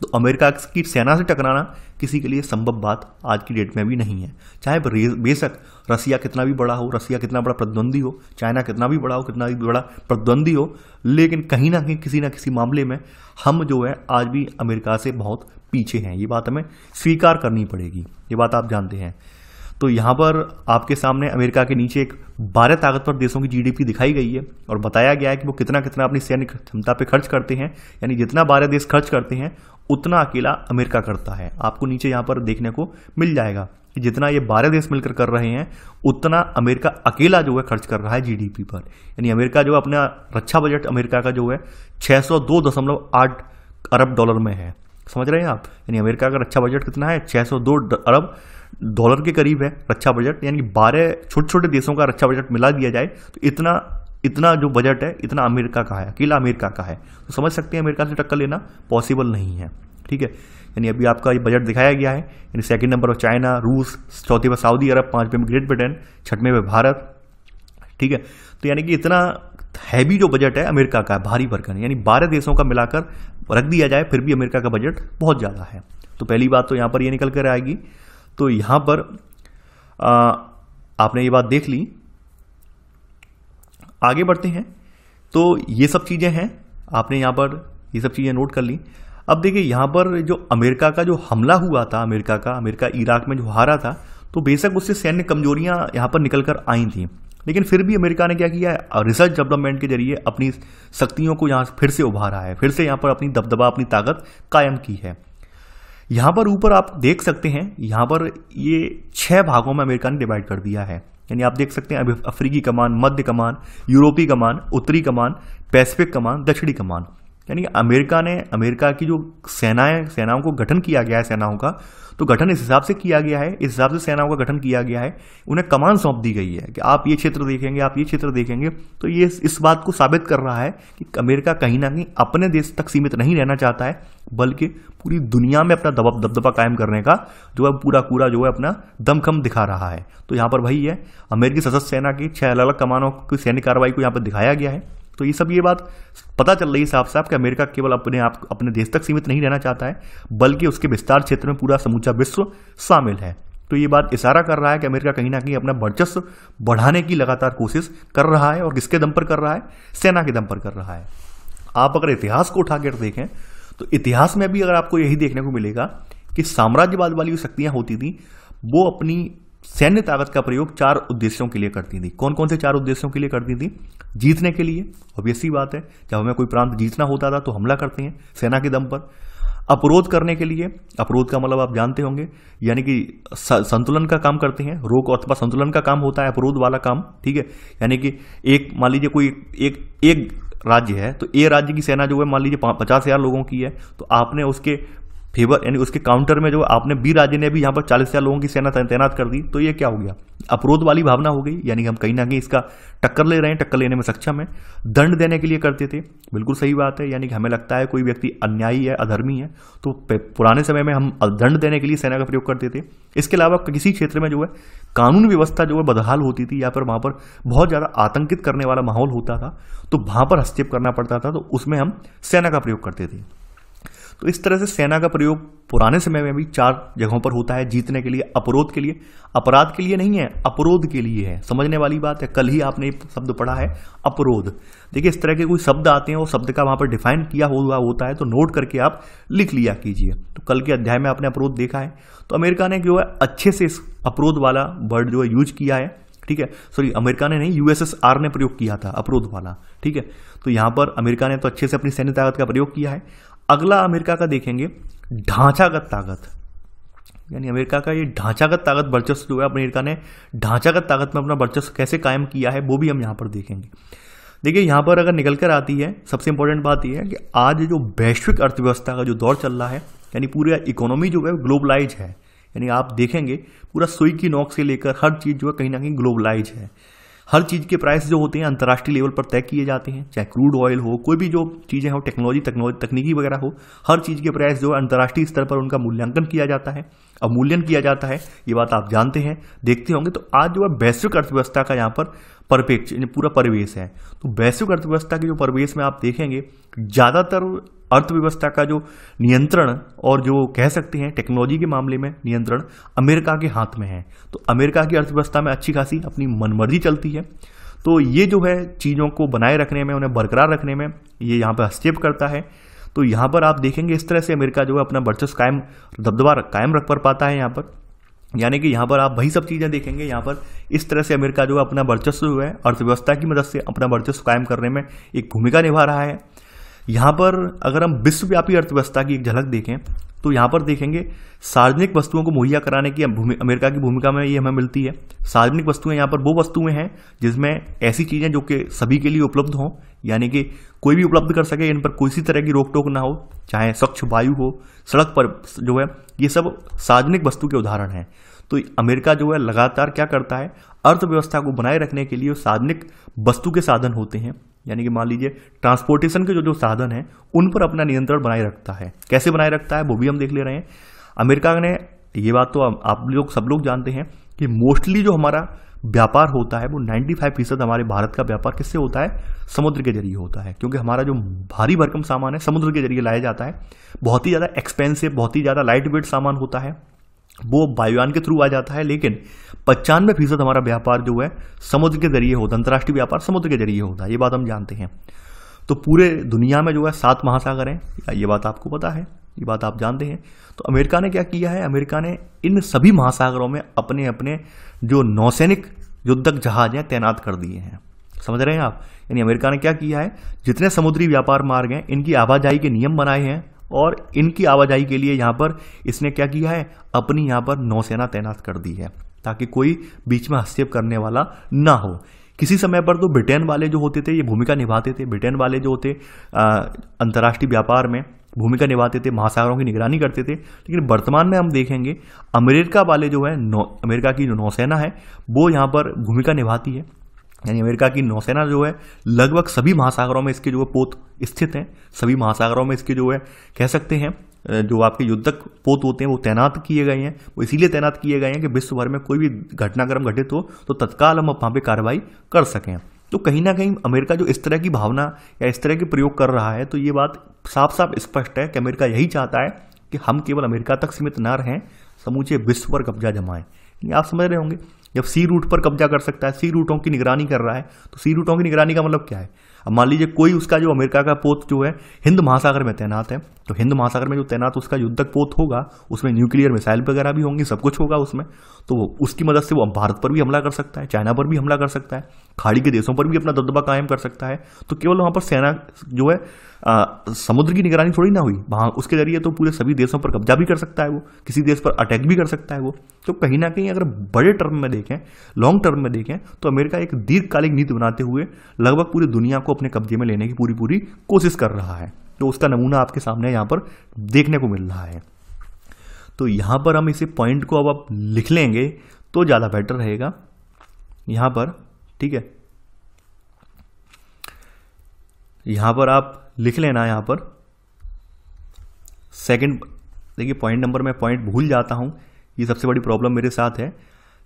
तो अमेरिका की सेना से टकराना किसी के लिए संभव बात आज की डेट में भी नहीं है चाहे बेशक रसिया कितना भी बड़ा हो रसिया कितना बड़ा प्रतिद्वंदी हो चाइना कितना भी बड़ा हो कितना भी बड़ा प्रतिद्वंदी हो लेकिन कहीं ना कहीं किसी ना किसी मामले में हम जो है आज भी अमेरिका से बहुत पीछे हैं ये बात हमें स्वीकार करनी पड़ेगी ये बात आप जानते हैं तो यहाँ पर आपके सामने अमेरिका के नीचे एक बारह ताकतवर देशों की जीडीपी दिखाई गई है और बताया गया है कि वो कितना कितना अपनी सैन्य क्षमता पे खर्च करते हैं यानी जितना बारह देश खर्च करते हैं उतना अकेला अमेरिका करता है आपको नीचे यहाँ पर देखने को मिल जाएगा कि जितना ये बारह देश मिलकर कर रहे हैं उतना अमेरिका अकेला जो है खर्च कर रहा है जीडीपी पर यानी अमेरिका जो अपना रक्षा बजट अमेरिका का जो है छः अरब डॉलर में है समझ रहे हैं आप यानी अमेरिका का रक्षा बजट कितना है 602 अरब डॉलर के करीब है रक्षा बजट यानी कि बारह छोटे छोटे देशों का रक्षा बजट मिला दिया जाए तो इतना इतना जो बजट है इतना अमेरिका का है अकेला अमेरिका का है तो समझ सकते हैं अमेरिका से टक्कर लेना पॉसिबल नहीं है ठीक है यानी अभी आपका ये बजट दिखाया गया है यानी सेकंड नंबर पर चाइना रूस चौथे पर सऊदी अरब पाँचवें में ग्रेट ब्रिटेन छठवें में भारत ठीक है तो यानी कि इतना हैवी जो बजट है अमेरिका का है भारी भरकर यानी बारह देशों का मिलाकर रख दिया जाए फिर भी अमेरिका का बजट बहुत ज़्यादा है तो पहली बात तो यहाँ पर ये निकल कर आएगी तो यहाँ पर आ, आपने ये बात देख ली आगे बढ़ते हैं तो ये सब चीज़ें हैं आपने यहाँ पर ये सब चीज़ें नोट कर ली अब देखिए यहां पर जो अमेरिका का जो हमला हुआ था अमेरिका का अमेरिका इराक में जो हारा था तो बेशक उससे सैन्य कमजोरियां यहाँ पर निकल कर आई थी लेकिन फिर भी अमेरिका ने क्या किया है रिसर्च डेवलपमेंट के जरिए अपनी शक्तियों को यहाँ फिर से उभारा है फिर से यहाँ पर अपनी दबदबा अपनी ताकत कायम की है यहाँ पर ऊपर आप देख सकते हैं यहाँ पर ये छह भागों में अमेरिका ने डिवाइड कर दिया है यानी आप देख सकते हैं अफ्रीकी कमान मध्य कमान यूरोपीय कमान उत्तरी कमान पैसिफिक कमान दक्षिणी कमान यानी अमेरिका ने अमेरिका की जो सेनाएं सेनाओं को गठन किया गया है सेनाओं का तो गठन इस हिसाब से किया गया है इस हिसाब से सेनाओं का गठन किया गया है उन्हें कमान सौंप दी गई है कि आप ये क्षेत्र देखेंगे आप ये क्षेत्र देखेंगे तो ये इस बात को साबित कर रहा है कि अमेरिका कहीं ना कहीं अपने देश तक सीमित नहीं रहना चाहता है बल्कि पूरी दुनिया में अपना दबा दबदबा कायम करने का जो है पूरा पूरा जो है अपना दमखम दिखा रहा है तो यहाँ पर वही है अमेरिकी सशस्त्र सेना की छह अलग अलग कमानों की सैन्य कार्रवाई को यहाँ पर दिखाया गया है तो ये सब ये बात पता चल रही है साफ साफ कि अमेरिका केवल अपने आप अपने देश तक सीमित नहीं रहना चाहता है बल्कि उसके विस्तार क्षेत्र में पूरा समूचा विश्व शामिल है तो ये बात इशारा कर रहा है कि अमेरिका कहीं ना कहीं अपना वर्चस्व बढ़ाने की लगातार कोशिश कर रहा है और किसके दम पर कर रहा है सेना के दम पर कर रहा है आप अगर इतिहास को उठाकर देखें तो इतिहास में भी अगर आपको यही देखने को मिलेगा कि साम्राज्यवाद वाली जो शक्तियां होती थी वो अपनी सैन्य ताकत का प्रयोग चार उद्देश्यों के लिए करती थी कौन कौन से चार उद्देश्यों के लिए करती थी जीतने के लिए ऑब्वियसली बात है जब हमें कोई प्रांत जीतना होता था तो हमला करते हैं सेना के दम पर अपरोध करने के लिए अपरोध का मतलब आप जानते होंगे यानी कि संतुलन का काम करते हैं रोक अथवा संतुलन का काम होता है अपरोध वाला काम ठीक है यानी कि एक मान लीजिए कोई एक एक राज्य है तो ए राज्य की सेना जो है मान लीजिए पचास हज़ार लोगों की है तो आपने उसके फेवर यानी उसके काउंटर में जो आपने बी राजे ने भी यहाँ पर चालीस हजार लोगों की सेना तैनात कर दी तो ये क्या हो गया अपरोध वाली भावना हो गई यानी हम कहीं ना कहीं इसका टक्कर ले रहे हैं टक्कर लेने में सक्षम है दंड देने के लिए करते थे बिल्कुल सही बात है यानी कि हमें लगता है कोई व्यक्ति अन्यायी है अधर्मी है तो पुराने समय में हम दंड देने के लिए सेना का प्रयोग करते थे इसके अलावा किसी क्षेत्र में जो है कानून व्यवस्था जो है बदहाल होती थी या फिर वहाँ पर बहुत ज़्यादा आतंकित करने वाला माहौल होता था तो वहाँ पर हस्तक्षेप करना पड़ता था तो उसमें हम सेना का प्रयोग करते थे तो इस तरह से सेना का प्रयोग पुराने समय में भी चार जगहों पर होता है जीतने के लिए अपरोध के लिए अपराध के लिए नहीं है अपरोध के लिए है समझने वाली बात है कल ही आपने शब्द पढ़ा है अपरोध देखिए इस तरह के कोई शब्द आते हैं और शब्द का वहां पर डिफाइन किया हुआ होता है तो नोट करके आप लिख लिया कीजिए तो कल के अध्याय में आपने अपरोध देखा है तो अमेरिका ने जो है अच्छे से इस अपरोध वाला वर्ड जो है यूज किया है ठीक है सॉरी अमेरिका ने नहीं यूएसएसआर ने प्रयोग किया था अपरोध वाला ठीक है तो यहाँ पर अमेरिका ने तो अच्छे से अपनी सैन्य ताकत का प्रयोग किया है अगला अमेरिका का देखेंगे ढांचागत ताकत यानी अमेरिका का ये ढांचागत ताकत वर्चस्व जो है अमेरिका ने ढांचागत ताकत में अपना वर्चस्व कैसे कायम किया है वो भी हम यहाँ पर देखेंगे देखिए यहाँ पर अगर निकल कर आती है सबसे इंपॉर्टेंट बात यह है कि आज जो वैश्विक अर्थव्यवस्था का जो दौर चल रहा है यानी पूरा इकोनॉमी जो है ग्लोबलाइज है यानी आप देखेंगे पूरा सुई की नोक से लेकर हर चीज़ जो है कहीं ना कहीं ग्लोबलाइज है हर चीज़ के प्राइस जो होते हैं अंतर्राष्ट्रीय लेवल पर तय किए जाते हैं चाहे क्रूड ऑयल हो कोई भी जो चीज़ें हो टेक्नोलॉजी तकनीकी वगैरह हो हर चीज़ के प्राइस जो अंतर्राष्ट्रीय स्तर पर उनका मूल्यांकन किया जाता है अवमूल्यन किया जाता है ये बात आप जानते हैं देखते होंगे तो आज जो है वैश्विक अर्थव्यवस्था का यहाँ पर परिपेक्ष पूरा परिवेश है तो वैश्विक अर्थव्यवस्था के जो परिवेश में आप देखेंगे ज़्यादातर अर्थव्यवस्था का जो नियंत्रण और जो कह सकते हैं टेक्नोलॉजी के मामले में नियंत्रण अमेरिका के हाथ में है तो अमेरिका की अर्थव्यवस्था में अच्छी खासी अपनी मनमर्जी चलती है तो ये जो है चीज़ों को बनाए रखने में उन्हें बरकरार रखने में ये यहाँ पर हस्तक्षेप करता है तो यहाँ पर आप देखेंगे इस तरह से अमेरिका जो है अपना वर्चस्व कायम दबदबा कायम रख पर पाता है यहाँ पर यानी कि यहाँ पर आप वही सब चीज़ें देखेंगे यहाँ पर इस तरह से अमेरिका जो है अपना वर्चस्व है अर्थव्यवस्था की मदद से अपना वर्चस्व कायम करने में एक भूमिका निभा रहा है यहाँ पर अगर हम विश्वव्यापी अर्थव्यवस्था की एक झलक देखें तो यहाँ पर देखेंगे सार्वजनिक वस्तुओं को मुहैया कराने की अमेरिका की भूमिका में ये हमें मिलती है सार्वजनिक वस्तुएं यहाँ पर वो वस्तुएं हैं जिसमें ऐसी चीज़ें जो कि सभी के लिए उपलब्ध हों यानी कि कोई भी उपलब्ध कर सके इन पर कोई सी तरह की रोक टोक ना हो चाहे स्वच्छ वायु हो सड़क पर जो है ये सब सार्वजनिक वस्तु के उदाहरण हैं तो अमेरिका जो है लगातार क्या करता है अर्थव्यवस्था को बनाए रखने के लिए सार्वजनिक वस्तु के साधन होते हैं यानी कि मान लीजिए ट्रांसपोर्टेशन के जो जो साधन हैं उन पर अपना नियंत्रण बनाए रखता है कैसे बनाए रखता है वो भी हम देख ले रहे हैं अमेरिका ने ये बात तो आप लोग सब लोग जानते हैं कि मोस्टली जो हमारा व्यापार होता है वो 95 फीसद हमारे भारत का व्यापार किससे होता है समुद्र के जरिए होता है क्योंकि हमारा जो भारी भरकम सामान है समुद्र के जरिए लाया जाता है बहुत ही ज़्यादा एक्सपेंसिव बहुत ही ज़्यादा लाइट वेट सामान होता है वो वायुयान के थ्रू आ जाता है लेकिन पचानवे फीसद हमारा व्यापार जो है समुद्र के जरिए होता है अंतर्राष्ट्रीय व्यापार समुद्र के जरिए होता है ये बात हम जानते हैं तो पूरे दुनिया में जो है सात महासागर हैं ये बात आपको पता है ये बात आप जानते हैं तो अमेरिका ने क्या किया है अमेरिका ने इन सभी महासागरों में अपने अपने जो नौसैनिक युद्धक जहाज हैं तैनात कर दिए हैं समझ रहे हैं आप यानी अमेरिका ने क्या किया है जितने समुद्री व्यापार मार्ग हैं इनकी आवाजाही के नियम बनाए हैं और इनकी आवाजाही के लिए यहाँ पर इसने क्या किया है अपनी यहाँ पर नौसेना तैनात कर दी है ताकि कोई बीच में हस्तक्षेप करने वाला ना हो किसी समय पर तो ब्रिटेन वाले जो होते थे ये भूमिका निभाते थे ब्रिटेन वाले जो होते अंतर्राष्ट्रीय व्यापार में भूमिका निभाते थे महासागरों की निगरानी करते थे लेकिन वर्तमान में हम देखेंगे अमेरिका वाले जो है नौ अमेरिका की जो नौसेना है वो यहाँ पर भूमिका निभाती है यानी अमेरिका की नौसेना जो है लगभग सभी महासागरों में इसके जो है पोत स्थित हैं सभी महासागरों में इसके जो है कह सकते हैं जो आपके युद्धक पोत होते हैं वो तैनात किए गए हैं वो इसीलिए तैनात किए गए हैं कि विश्व भर में कोई भी घटनाक्रम घटित हो तो तत्काल हम वहाँ पर कार्रवाई कर सकें तो कहीं ना कहीं अमेरिका जो इस तरह की भावना या इस तरह के प्रयोग कर रहा है तो ये बात साफ साफ स्पष्ट है कि अमेरिका यही चाहता है कि हम केवल अमेरिका तक सीमित ना रहें समूचे विश्व पर कब्जा जमाएं आप समझ रहे होंगे जब सी रूट पर कब्जा कर सकता है सी रूटों की निगरानी कर रहा है तो सी रूटों की निगरानी का मतलब क्या है अब मान लीजिए कोई उसका जो अमेरिका का पोत जो है हिंद महासागर में तैनात है तो हिंद महासागर में जो तैनात उसका युद्धक पोत होगा उसमें न्यूक्लियर मिसाइल वगैरह भी होंगी सब कुछ होगा उसमें तो वो उसकी मदद से वो भारत पर भी हमला कर सकता है चाइना पर भी हमला कर सकता है खाड़ी के देशों पर भी अपना दबदबा कायम कर सकता है तो केवल वहाँ पर सेना जो है समुद्र की निगरानी थोड़ी ना हुई वहाँ उसके जरिए तो पूरे सभी देशों पर कब्जा भी कर सकता है वो किसी देश पर अटैक भी कर सकता है वो तो कहीं ना कहीं अगर बड़े टर्म में देखें लॉन्ग टर्म में देखें तो अमेरिका एक दीर्घकालिक नीति बनाते हुए लगभग पूरी दुनिया को अपने कब्जे में लेने की पूरी पूरी कोशिश कर रहा है तो उसका नमूना आपके सामने यहाँ पर देखने को मिल रहा है तो यहाँ पर हम इसे पॉइंट को अब आप लिख लेंगे तो ज़्यादा बेटर रहेगा यहाँ पर ठीक है यहां पर आप लिख लेना यहाँ पर सेकंड देखिए पॉइंट नंबर मैं पॉइंट भूल जाता हूं ये सबसे बड़ी प्रॉब्लम मेरे साथ है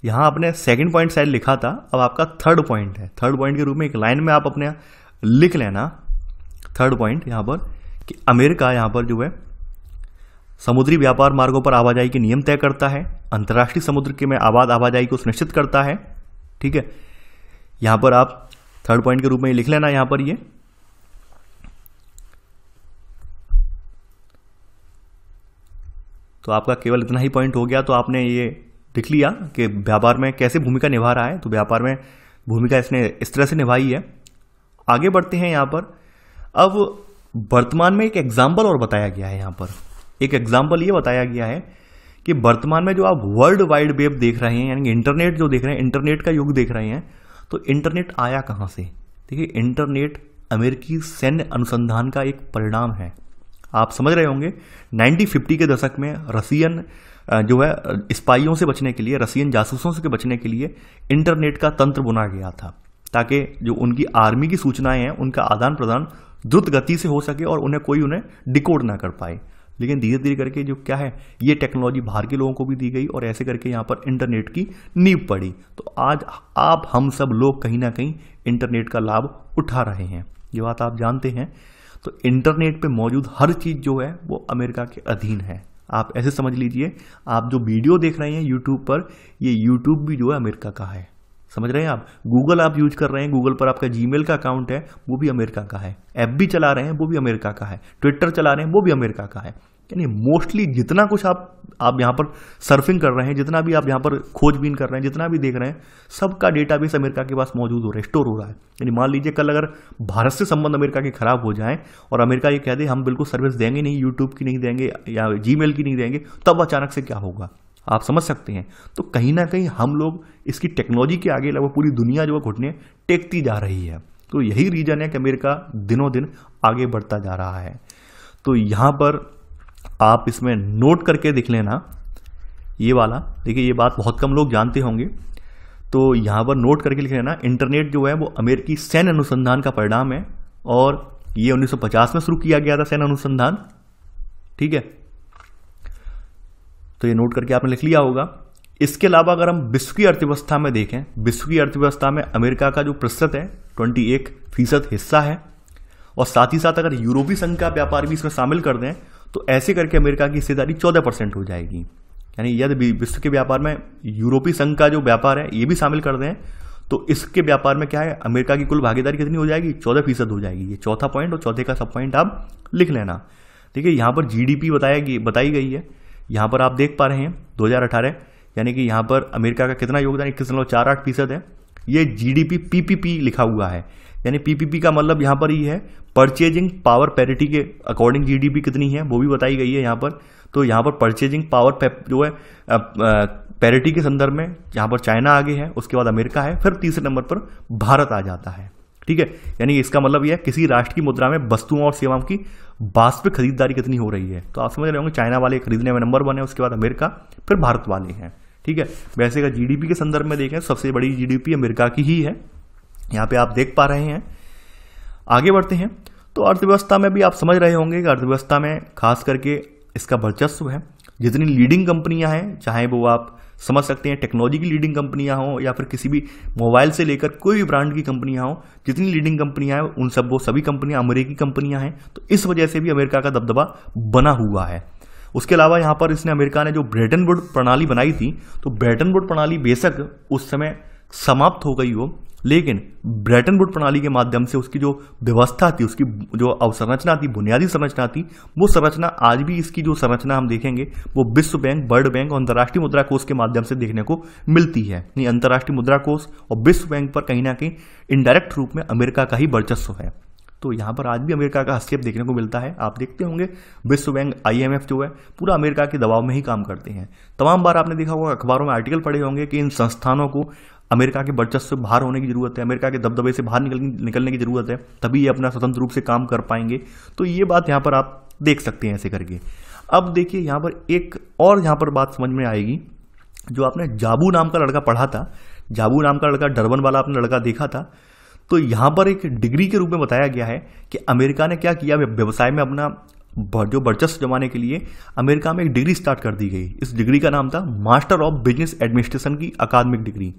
यहां आपने सेकंड पॉइंट शायद लिखा था अब आपका थर्ड पॉइंट है थर्ड पॉइंट के रूप में एक लाइन में आप अपने लिख लेना थर्ड पॉइंट यहाँ पर कि अमेरिका यहाँ पर जो है समुद्री व्यापार मार्गों पर आवाजाही के नियम तय करता है अंतर्राष्ट्रीय समुद्र के में आबाद आवाजाही को सुनिश्चित करता है ठीक है यहाँ पर आप थर्ड पॉइंट के रूप में लिख लेना यहाँ पर ये यह। तो आपका केवल इतना ही पॉइंट हो गया तो आपने ये लिख लिया कि व्यापार में कैसे भूमिका निभा रहा है तो व्यापार में भूमिका इसने इस तरह से निभाई है आगे बढ़ते हैं यहाँ पर अब वर्तमान में एक एग्जाम्पल और बताया गया है यहाँ पर एक एग्जाम्पल ये बताया गया है कि वर्तमान में जो आप वर्ल्ड वाइड वेब देख रहे हैं यानी इंटरनेट जो देख रहे हैं इंटरनेट का युग देख रहे हैं तो इंटरनेट आया कहाँ से देखिए इंटरनेट अमेरिकी सैन्य अनुसंधान का एक परिणाम है आप समझ रहे होंगे नाइनटीन फिफ्टी के दशक में रसियन जो है स्पाइयों से बचने के लिए रसियन जासूसों से बचने के लिए इंटरनेट का तंत्र बुना गया था ताकि जो उनकी आर्मी की सूचनाएं हैं उनका आदान प्रदान द्रुत गति से हो सके और उन्हें कोई उन्हें डिकोड ना कर पाए लेकिन धीरे धीरे करके जो क्या है ये टेक्नोलॉजी बाहर के लोगों को भी दी गई और ऐसे करके यहाँ पर इंटरनेट की नींव पड़ी तो आज आप हम सब लोग कहीं ना कहीं इंटरनेट का लाभ उठा रहे हैं ये बात आप जानते हैं तो इंटरनेट पे मौजूद हर चीज़ जो है वो अमेरिका के अधीन है आप ऐसे समझ लीजिए आप जो वीडियो देख रहे हैं यूट्यूब पर ये यूट्यूब भी जो है अमेरिका का है समझ रहे हैं आप गूगल आप यूज कर रहे हैं गूगल पर आपका जीमेल का अकाउंट है वो भी अमेरिका का है ऐप भी चला रहे हैं वो भी अमेरिका का है ट्विटर चला रहे हैं वो भी अमेरिका का है यानी मोस्टली जितना कुछ आप आप यहाँ पर सर्फिंग कर रहे हैं जितना भी आप यहाँ पर खोजबीन कर रहे हैं जितना भी देख रहे हैं सबका डेटा बेस अमेरिका के पास मौजूद हो रहा है स्टोर हो रहा है यानी मान लीजिए कल अगर भारत से संबंध अमेरिका के खराब हो जाए और अमेरिका ये कह दे हम बिल्कुल सर्विस देंगे नहीं यूट्यूब की नहीं देंगे या जी की नहीं देंगे तब अचानक से क्या होगा आप समझ सकते हैं तो कहीं ना कहीं हम लोग इसकी टेक्नोलॉजी के आगे लगभग पूरी दुनिया जो है घुटने टेकती जा रही है तो यही रीज़न है कि अमेरिका दिनों दिन आगे बढ़ता जा रहा है तो यहाँ पर आप इसमें नोट करके देख लेना ये वाला देखिए ये बात बहुत कम लोग जानते होंगे तो यहाँ पर नोट करके लिख लेना इंटरनेट जो है वो अमेरिकी सैन्य अनुसंधान का परिणाम है और ये 1950 में शुरू किया गया था सैन्य अनुसंधान ठीक है तो ये नोट करके आपने लिख लिया होगा इसके अलावा अगर हम विश्व की अर्थव्यवस्था में देखें विश्व की अर्थव्यवस्था में अमेरिका का जो प्रतिशत है ट्वेंटी एक फीसद हिस्सा है और साथ ही साथ अगर यूरोपीय संघ का व्यापार भी इसमें शामिल कर दें तो ऐसे करके अमेरिका की हिस्सेदारी चौदह परसेंट हो जाएगी यानी यदि विश्व के व्यापार में यूरोपीय संघ का जो व्यापार है ये भी शामिल कर दें तो इसके व्यापार में क्या है अमेरिका की कुल भागीदारी कितनी हो जाएगी चौदह फीसद हो जाएगी ये चौथा पॉइंट और चौथे का सब पॉइंट आप लिख लेना ठीक है यहाँ पर जीडीपी बताया बताई गई है यहाँ पर आप देख पा रहे हैं दो यानी कि यहाँ पर अमेरिका का कितना योगदान इक्कीस चार आठ फीसद है ये जीडीपी पीपीपी लिखा हुआ है यानी पीपीपी का मतलब यहाँ पर ही है परचेजिंग पावर पैरिटी के अकॉर्डिंग जीडीपी कितनी है वो भी बताई गई है यहाँ पर तो यहाँ पर परचेजिंग पावर जो है पैरिटी के संदर्भ में यहाँ पर चाइना आगे है उसके बाद अमेरिका है फिर तीसरे नंबर पर भारत आ जाता है ठीक है यानी इसका मतलब यह है किसी राष्ट्र की मुद्रा में वस्तुओं और सेवाओं की वास्तविक खरीदारी कितनी हो रही है तो आप समझ रहे होंगे चाइना वाले खरीदने में नंबर वन है उसके बाद अमेरिका फिर भारत वाले हैं ठीक है वैसे अगर जीडीपी के संदर्भ में देखें सबसे बड़ी जीडीपी अमेरिका की ही है यहां पे आप देख पा रहे हैं आगे बढ़ते हैं तो अर्थव्यवस्था में भी आप समझ रहे होंगे कि अर्थव्यवस्था में खास करके इसका वर्चस्व है जितनी लीडिंग कंपनियां हैं चाहे वो आप समझ सकते हैं टेक्नोलॉजी की लीडिंग कंपनियां हों या फिर किसी भी मोबाइल से लेकर कोई भी ब्रांड की कंपनियां हों जितनी लीडिंग कंपनियां हैं उन सब वो सभी कंपनियां अमेरिकी कंपनियां हैं तो इस वजह से भी अमेरिका का दबदबा बना हुआ है उसके अलावा यहाँ पर इसने अमेरिका ने जो ब्रेटन वुड प्रणाली बनाई थी तो ब्रेटन वुड प्रणाली बेशक उस समय समाप्त हो गई हो लेकिन ब्रेटन वुड प्रणाली के माध्यम से उसकी जो व्यवस्था थी उसकी जो अवसंरचना थी बुनियादी संरचना थी वो संरचना आज भी इसकी जो संरचना हम देखेंगे वो विश्व बैंक वर्ल्ड बैंक और अंतर्राष्ट्रीय मुद्रा कोष के माध्यम से देखने को मिलती है यानी अंतर्राष्ट्रीय मुद्रा कोष और विश्व बैंक पर कहीं ना कहीं इनडायरेक्ट रूप में अमेरिका का ही वर्चस्व है तो यहाँ पर आज भी अमेरिका का हस्तक्षेप देखने को मिलता है आप देखते होंगे विश्व बैंक आईएमएफ जो है पूरा अमेरिका के दबाव में ही काम करते हैं तमाम बार आपने देखा होगा अखबारों में आर्टिकल पढ़े होंगे कि इन संस्थानों को अमेरिका के वर्चस्व से बाहर होने की ज़रूरत है अमेरिका के दबदबे से बाहर निकल निकलने की ज़रूरत है तभी ये अपना स्वतंत्र रूप से काम कर पाएंगे तो ये बात यहाँ पर आप देख सकते हैं ऐसे करके अब देखिए यहाँ पर एक और यहाँ पर बात समझ में आएगी जो आपने जाबू नाम का लड़का पढ़ा था जाबू नाम का लड़का डरबन वाला आपने लड़का देखा था तो यहां पर एक डिग्री के रूप में बताया गया है कि अमेरिका ने क्या किया व्यवसाय में अपना जो वर्चस्व जमाने के लिए अमेरिका में एक डिग्री स्टार्ट कर दी गई इस डिग्री का नाम था मास्टर ऑफ बिजनेस एडमिनिस्ट्रेशन की अकादमिक डिग्री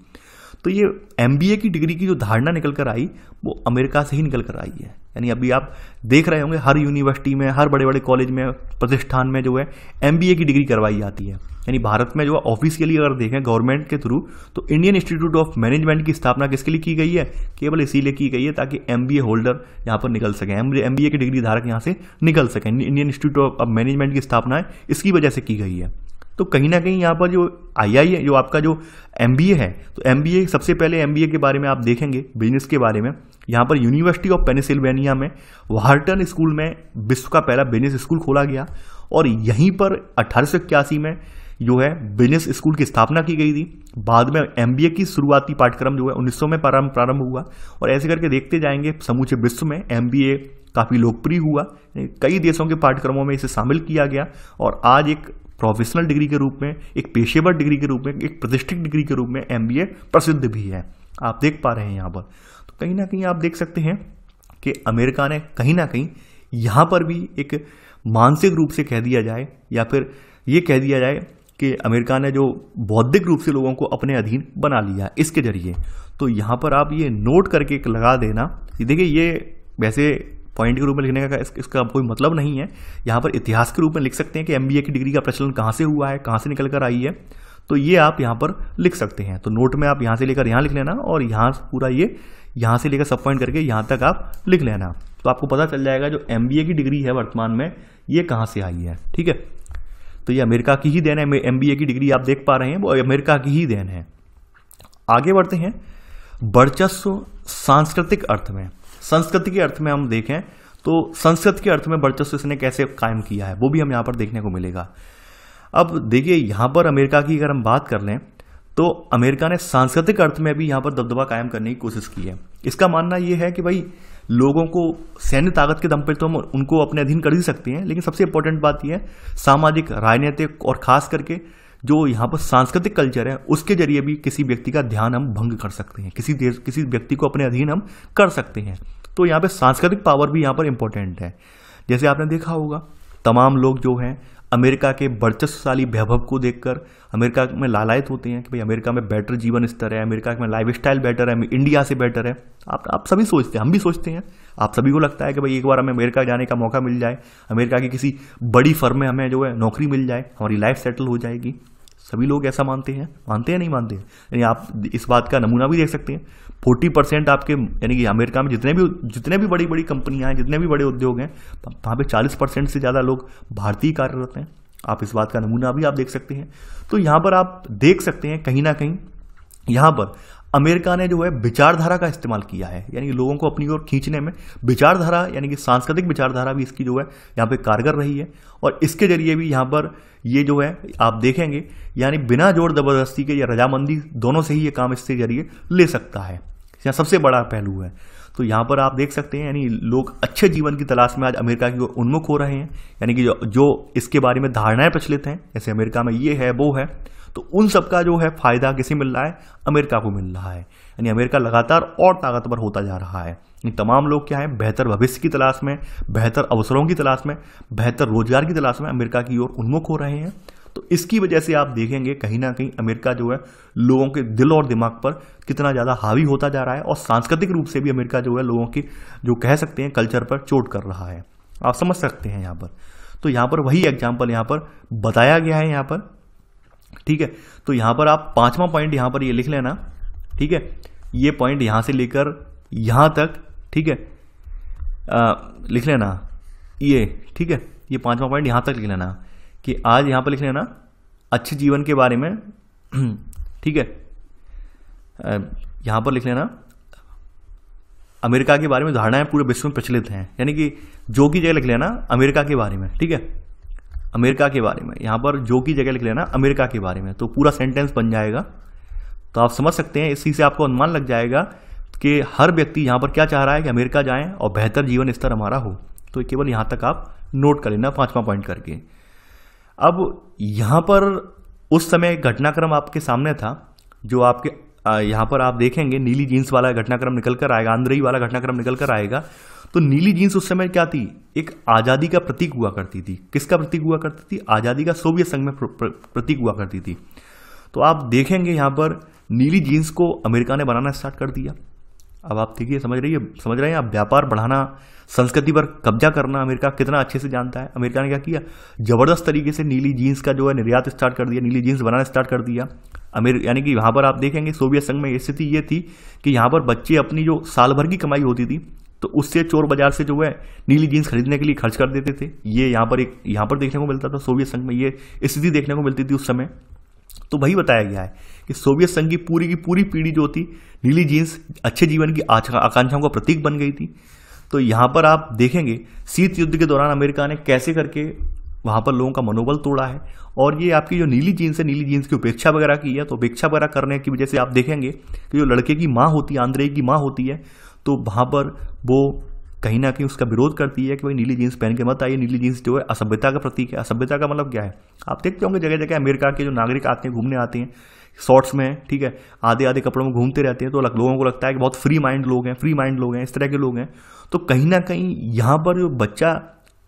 तो ये एम की डिग्री की जो धारणा निकल कर आई वो अमेरिका से ही निकल कर आई है यानी अभी आप देख रहे होंगे हर यूनिवर्सिटी में हर बड़े बड़े कॉलेज में प्रतिष्ठान में जो है एम की डिग्री करवाई जाती है यानी भारत में जो है ऑफिशियली अगर देखें गवर्नमेंट के थ्रू तो इंडियन इंस्टीट्यूट ऑफ मैनेजमेंट की स्थापना किसके लिए की गई है केवल इसीलिए की गई है ताकि एम होल्डर यहाँ पर निकल सकें एम एम की डिग्री धारक यहाँ से निकल सकें इंडियन इंस्टीट्यूट ऑफ मैनेजमेंट की स्थापना इसकी वजह से की गई है तो कहीं ना कहीं यहाँ पर जो आई आई जो आपका जो एम बी ए है तो एम बी ए सबसे पहले एम बी ए के बारे में आप देखेंगे बिजनेस के बारे में यहाँ पर यूनिवर्सिटी ऑफ पेनिसिल्वेनिया में वार्टन स्कूल में विश्व का पहला बिजनेस स्कूल खोला गया और यहीं पर अठारह में जो है बिजनेस स्कूल की स्थापना की गई थी बाद में एम की शुरुआती पाठ्यक्रम जो है उन्नीस में प्रारंभ प्रारंभ हुआ और ऐसे करके देखते जाएंगे समूचे विश्व में एम काफ़ी लोकप्रिय हुआ कई देशों के पाठ्यक्रमों में इसे शामिल किया गया और आज एक प्रोफेशनल डिग्री के रूप में एक पेशेवर डिग्री के रूप में एक प्रतिष्ठित डिग्री के रूप में एम प्रसिद्ध भी है आप देख पा रहे हैं यहाँ पर तो कहीं ना कहीं आप देख सकते हैं कि अमेरिका ने कहीं ना कहीं यहाँ पर भी एक मानसिक रूप से कह दिया जाए या फिर ये कह दिया जाए कि अमेरिका ने जो बौद्धिक रूप से लोगों को अपने अधीन बना लिया इसके जरिए तो यहाँ पर आप ये नोट करके एक लगा देना देखिए ये वैसे पॉइंट के रूप में लिखने का इस, इसका कोई मतलब नहीं है यहाँ पर इतिहास के रूप में लिख सकते हैं कि एम की डिग्री का प्रचलन कहाँ से हुआ है कहाँ से निकल कर आई है तो ये आप यहाँ पर लिख सकते हैं तो नोट में आप यहाँ से लेकर यहाँ लिख लेना और यहाँ पूरा ये यहाँ से लेकर सब पॉइंट करके यहाँ तक आप लिख लेना तो आपको पता चल जाएगा जो एम की डिग्री है वर्तमान में ये कहाँ से आई है ठीक है तो ये अमेरिका की ही देन है एम की डिग्री आप देख पा रहे हैं वो अमेरिका की ही देन है आगे बढ़ते हैं वर्चस्व सांस्कृतिक अर्थ में संस्कृति के अर्थ में हम देखें तो संस्कृत के अर्थ में वर्चस्व इसने कैसे कायम किया है वो भी हम यहाँ पर देखने को मिलेगा अब देखिए यहाँ पर अमेरिका की अगर हम बात कर लें तो अमेरिका ने सांस्कृतिक अर्थ में भी यहाँ पर दबदबा कायम करने की कोशिश की है इसका मानना ये है कि भाई लोगों को सैन्य ताकत के दम पर तो हम उनको अपने अधीन कर ही सकते हैं लेकिन सबसे इंपॉर्टेंट बात यह है सामाजिक राजनीतिक और खास करके जो यहाँ पर सांस्कृतिक कल्चर है उसके जरिए भी किसी व्यक्ति का ध्यान हम भंग कर सकते हैं किसी देश किसी व्यक्ति को अपने अधीन हम कर सकते हैं तो यहाँ पर सांस्कृतिक पावर भी यहाँ पर इम्पोर्टेंट है जैसे आपने देखा होगा तमाम लोग जो हैं अमेरिका के वर्चस्वशाली वैभव को देखकर अमेरिका में लालायत होते हैं कि भाई अमेरिका में बेटर जीवन स्तर है अमेरिका में लाइफ स्टाइल बेटर है इंडिया से बेटर है आप आप सभी सोचते हैं हम भी सोचते हैं आप सभी को लगता है कि भाई एक बार हमें अमेरिका जाने का मौका मिल जाए अमेरिका की किसी बड़ी फर्म में हमें जो है नौकरी मिल जाए हमारी लाइफ सेटल हो जाएगी सभी लोग ऐसा मानते हैं मानते हैं नहीं मानते हैं यानी आप इस बात का नमूना भी देख सकते हैं फोर्टी परसेंट आपके यानी कि अमेरिका में जितने भी जितने भी बड़ी बड़ी कंपनियां हैं जितने भी बड़े उद्योग हैं तो वहाँ पे चालीस परसेंट से ज़्यादा लोग भारतीय कार्यरत हैं आप इस बात का नमूना भी आप देख सकते हैं तो यहाँ पर आप देख सकते हैं कहीं ना कहीं यहाँ पर अमेरिका ने जो है विचारधारा का इस्तेमाल किया है यानी कि लोगों को अपनी ओर खींचने में विचारधारा यानी कि सांस्कृतिक विचारधारा भी इसकी जो है यहाँ पे कारगर रही है और इसके जरिए भी यहाँ पर ये जो है आप देखेंगे यानी बिना जोर ज़बरदस्ती के या रजामंदी दोनों से ही ये काम इसके जरिए ले सकता है यहाँ सबसे बड़ा पहलू है तो यहाँ पर आप देख सकते हैं यानी लोग अच्छे जीवन की तलाश में आज अमेरिका की ओर उन्मुख हो रहे हैं यानी कि जो, जो इसके बारे में धारणाएं प्रचलित हैं जैसे अमेरिका में ये है वो है तो उन सबका जो है फायदा किसे मिल रहा है अमेरिका को मिल रहा है यानी अमेरिका लगातार और ताकतवर होता जा रहा है तमाम लोग क्या है बेहतर भविष्य की तलाश में बेहतर अवसरों की तलाश में बेहतर रोजगार की तलाश में अमेरिका की ओर उन्मुख हो रहे हैं तो इसकी वजह से आप देखेंगे कहीं ना कहीं अमेरिका जो है लोगों के दिल और दिमाग पर कितना ज़्यादा हावी होता जा रहा है और सांस्कृतिक रूप से भी अमेरिका जो है लोगों की जो कह सकते हैं कल्चर पर चोट कर रहा है आप समझ सकते हैं यहाँ पर तो यहाँ पर वही एग्जाम्पल यहाँ पर बताया गया है यहाँ पर ठीक है तो यहाँ पर आप पाँचवा पॉइंट यहाँ पर ये यह लिख लेना ठीक है ये पॉइंट यहाँ से लेकर यहाँ तक ठीक है लिख लेना ये ठीक है ये पाँचवा पॉइंट यहाँ तक लिख लेना कि आज यहाँ पर लिख लेना अच्छे जीवन के बारे में ठीक है यहाँ पर लिख लेना अमेरिका के बारे में धारणाएं पूरे विश्व में प्रचलित हैं यानी कि जो की जगह लिख लेना अमेरिका के बारे में ठीक है अमेरिका के बारे में यहाँ पर जो की जगह लिख लेना अमेरिका के बारे में तो पूरा सेंटेंस बन जाएगा तो आप समझ सकते हैं इसी से आपको अनुमान लग जाएगा कि हर व्यक्ति यहाँ पर क्या चाह रहा है कि अमेरिका जाए और बेहतर जीवन स्तर हमारा हो तो केवल यहाँ तक आप नोट कर लेना पाँचवा पॉइंट करके अब यहाँ पर उस समय घटनाक्रम आपके सामने था जो आपके यहाँ पर आप देखेंगे नीली जीन्स वाला घटनाक्रम निकल कर आएगा आंध्रई वाला घटनाक्रम निकल कर आएगा तो नीली जीन्स उस समय क्या थी एक आज़ादी का प्रतीक हुआ करती थी किसका प्रतीक हुआ करती थी आज़ादी का सोवियत संघ में प्रतीक हुआ करती थी तो आप देखेंगे यहाँ पर नीली जीन्स को अमेरिका ने बनाना स्टार्ट कर दिया अब आप देखिए समझ रही है समझ रहे हैं आप व्यापार बढ़ाना संस्कृति पर कब्जा करना अमेरिका कितना अच्छे से जानता है अमेरिका ने क्या किया ज़बरदस्त तरीके से नीली जीन्स का जो है निर्यात स्टार्ट कर दिया नीली जीन्स बनाना स्टार्ट कर दिया अमेर यानी कि यहाँ पर आप देखेंगे सोवियत संघ में स्थिति ये थी कि यहाँ पर बच्चे अपनी जो साल भर की कमाई होती थी तो उससे चोर बाजार से जो है नीली जीन्स खरीदने के लिए खर्च कर देते थे ये यहाँ पर एक यहाँ पर देखने को मिलता था सोवियत संघ में ये स्थिति देखने को मिलती थी उस समय तो वही बताया गया है कि सोवियत संघ की पूरी की पूरी पीढ़ी जो थी नीली जीन्स अच्छे जीवन की आकांक्षाओं का प्रतीक बन गई थी तो यहाँ पर आप देखेंगे शीत युद्ध के दौरान अमेरिका ने कैसे करके वहाँ पर लोगों का मनोबल तोड़ा है और ये आपकी जो नीली जीन्स है नीली जीन्स की उपेक्षा वगैरह की है तो उपेक्षा वगैरह करने की वजह से आप देखेंगे कि जो लड़के की माँ होती है आंद्रे की माँ होती है तो वहाँ पर वो कहीं ना कहीं उसका विरोध करती है कि भाई नीली जीन्स पहन के मत आइए नीली जीन्स जो है असभ्यता का प्रतीक है असभ्यता का मतलब क्या है आप देखते होंगे जगह जगह अमेरिका के जो नागरिक आते हैं घूमने आते हैं शॉर्ट्स में है ठीक है आधे आधे कपड़ों में घूमते रहते हैं तो लोगों को लगता है कि बहुत फ्री माइंड लोग हैं फ्री माइंड लोग हैं इस तरह के लोग हैं तो कहीं ना कहीं यहाँ पर जो बच्चा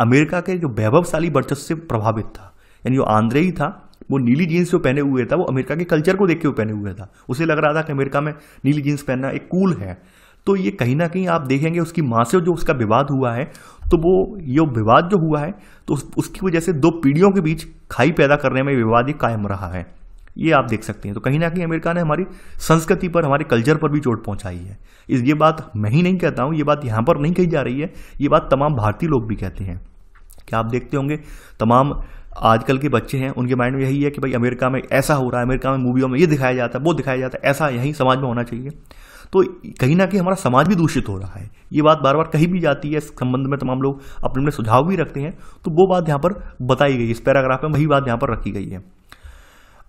अमेरिका के जो वैभवशाली वर्चस्व से प्रभावित था यानी जो आंध्रे ही था वो नीली जीन्स जो पहने हुए था वो अमेरिका के कल्चर को देख के वो पहने हुए था उसे लग रहा था कि अमेरिका में नीली जीन्स पहनना एक कूल है तो ये कहीं ना कहीं आप देखेंगे उसकी माँ से जो उसका विवाद हुआ है तो वो ये विवाद जो हुआ है तो उसकी वजह से दो पीढ़ियों के बीच खाई पैदा करने में विवाद ही कायम रहा है ये आप देख सकते हैं तो कहीं ना कहीं अमेरिका ने हमारी संस्कृति पर हमारे कल्चर पर भी चोट पहुंचाई है इस ये बात मैं ही नहीं कहता हूँ ये बात यहाँ पर नहीं कही जा रही है ये बात तमाम भारतीय लोग भी कहते हैं क्या आप देखते होंगे तमाम आजकल के बच्चे हैं उनके माइंड में यही है कि भाई अमेरिका में ऐसा हो रहा है अमेरिका में मूवियों में ये दिखाया जाता है वो दिखाया जाता है ऐसा यहीं समाज में होना चाहिए तो कहीं ना कहीं हमारा समाज भी दूषित हो रहा है ये बात बार बार कही भी जाती है इस संबंध में तमाम लोग अपने अपने सुझाव भी रखते हैं तो वो बात यहाँ पर बताई गई इस पैराग्राफ में वही बात यहाँ पर रखी गई है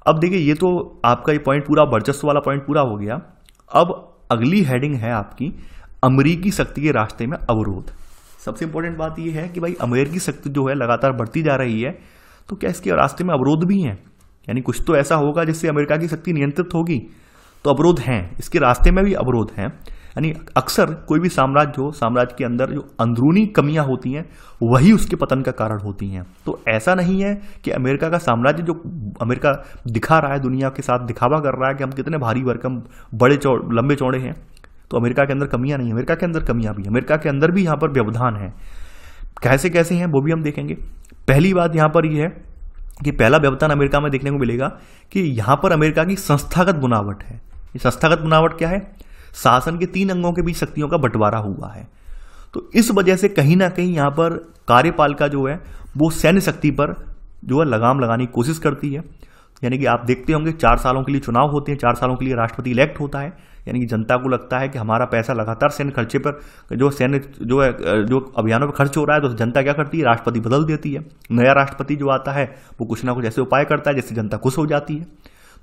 अब देखिए ये तो आपका ये पॉइंट पूरा वर्चस्व वाला पॉइंट पूरा हो गया अब अगली हेडिंग है आपकी अमरीकी शक्ति के रास्ते में अवरोध सबसे इंपॉर्टेंट बात यह है कि भाई अमेरिकी शक्ति जो है लगातार बढ़ती जा रही है तो क्या इसके रास्ते में अवरोध भी हैं यानी कुछ तो ऐसा होगा जिससे अमेरिका की शक्ति नियंत्रित होगी तो अवरोध हैं इसके रास्ते में भी अवरोध हैं यानी अक्सर कोई भी साम्राज्य हो साम्राज्य के अंदर जो अंदरूनी कमियां होती हैं वही उसके पतन का कारण होती हैं तो ऐसा नहीं है कि अमेरिका का साम्राज्य जो अमेरिका दिखा रहा है दुनिया के साथ दिखावा कर रहा है कि हम कितने भारी वर्कम बड़े चौड़ लंबे चौड़े हैं तो अमेरिका के अंदर कमियां नहीं अमेरिका के अंदर कमियां भी अमेरिका के अंदर भी यहां पर व्यवधान है कैसे कैसे हैं वो भी हम देखेंगे पहली बात यहां पर यह है कि पहला व्यवधान अमेरिका में देखने को मिलेगा कि यहां पर अमेरिका की संस्थागत बुनावट है संस्थागत बुनावट क्या है शासन के तीन अंगों के बीच शक्तियों का बंटवारा हुआ है तो इस वजह से कहीं ना कहीं यहां पर कार्यपालिका जो है वो सैन्य शक्ति पर जो है लगाम लगाने की कोशिश करती है यानी कि आप देखते होंगे चार सालों के लिए चुनाव होते हैं चार सालों के लिए राष्ट्रपति इलेक्ट होता है यानी कि जनता को लगता है कि हमारा पैसा लगातार सैन्य खर्चे पर जो सैन्य जो है जो अभियानों पर खर्च हो रहा है तो जनता क्या करती है राष्ट्रपति बदल देती है नया राष्ट्रपति जो आता है वो कुछ ना कुछ ऐसे उपाय करता है जिससे जनता खुश हो जाती है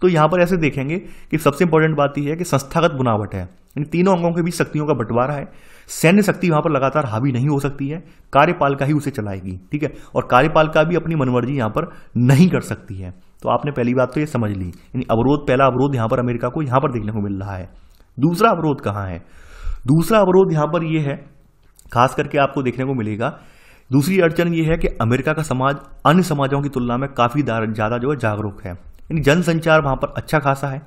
तो यहां पर ऐसे देखेंगे कि सबसे इंपॉर्टेंट बात यह है कि संस्थागत बुनावट है तीनों अंगों के बीच शक्तियों का बंटवारा है सैन्य शक्ति वहां पर लगातार हावी नहीं हो सकती है कार्यपालिका ही उसे चलाएगी ठीक है और कार्यपालिका भी अपनी मनमर्जी यहां पर नहीं कर सकती है तो आपने पहली बात तो ये समझ ली यानी अवरोध पहला अवरोध यहां पर अमेरिका को यहां पर देखने को मिल रहा है दूसरा अवरोध कहाँ है दूसरा अवरोध यहां पर यह है खास करके आपको देखने को मिलेगा दूसरी अड़चन ये है कि अमेरिका का समाज अन्य समाजों की तुलना में काफ़ी ज़्यादा जो है जागरूक है यानी जनसंचार वहाँ पर अच्छा खासा है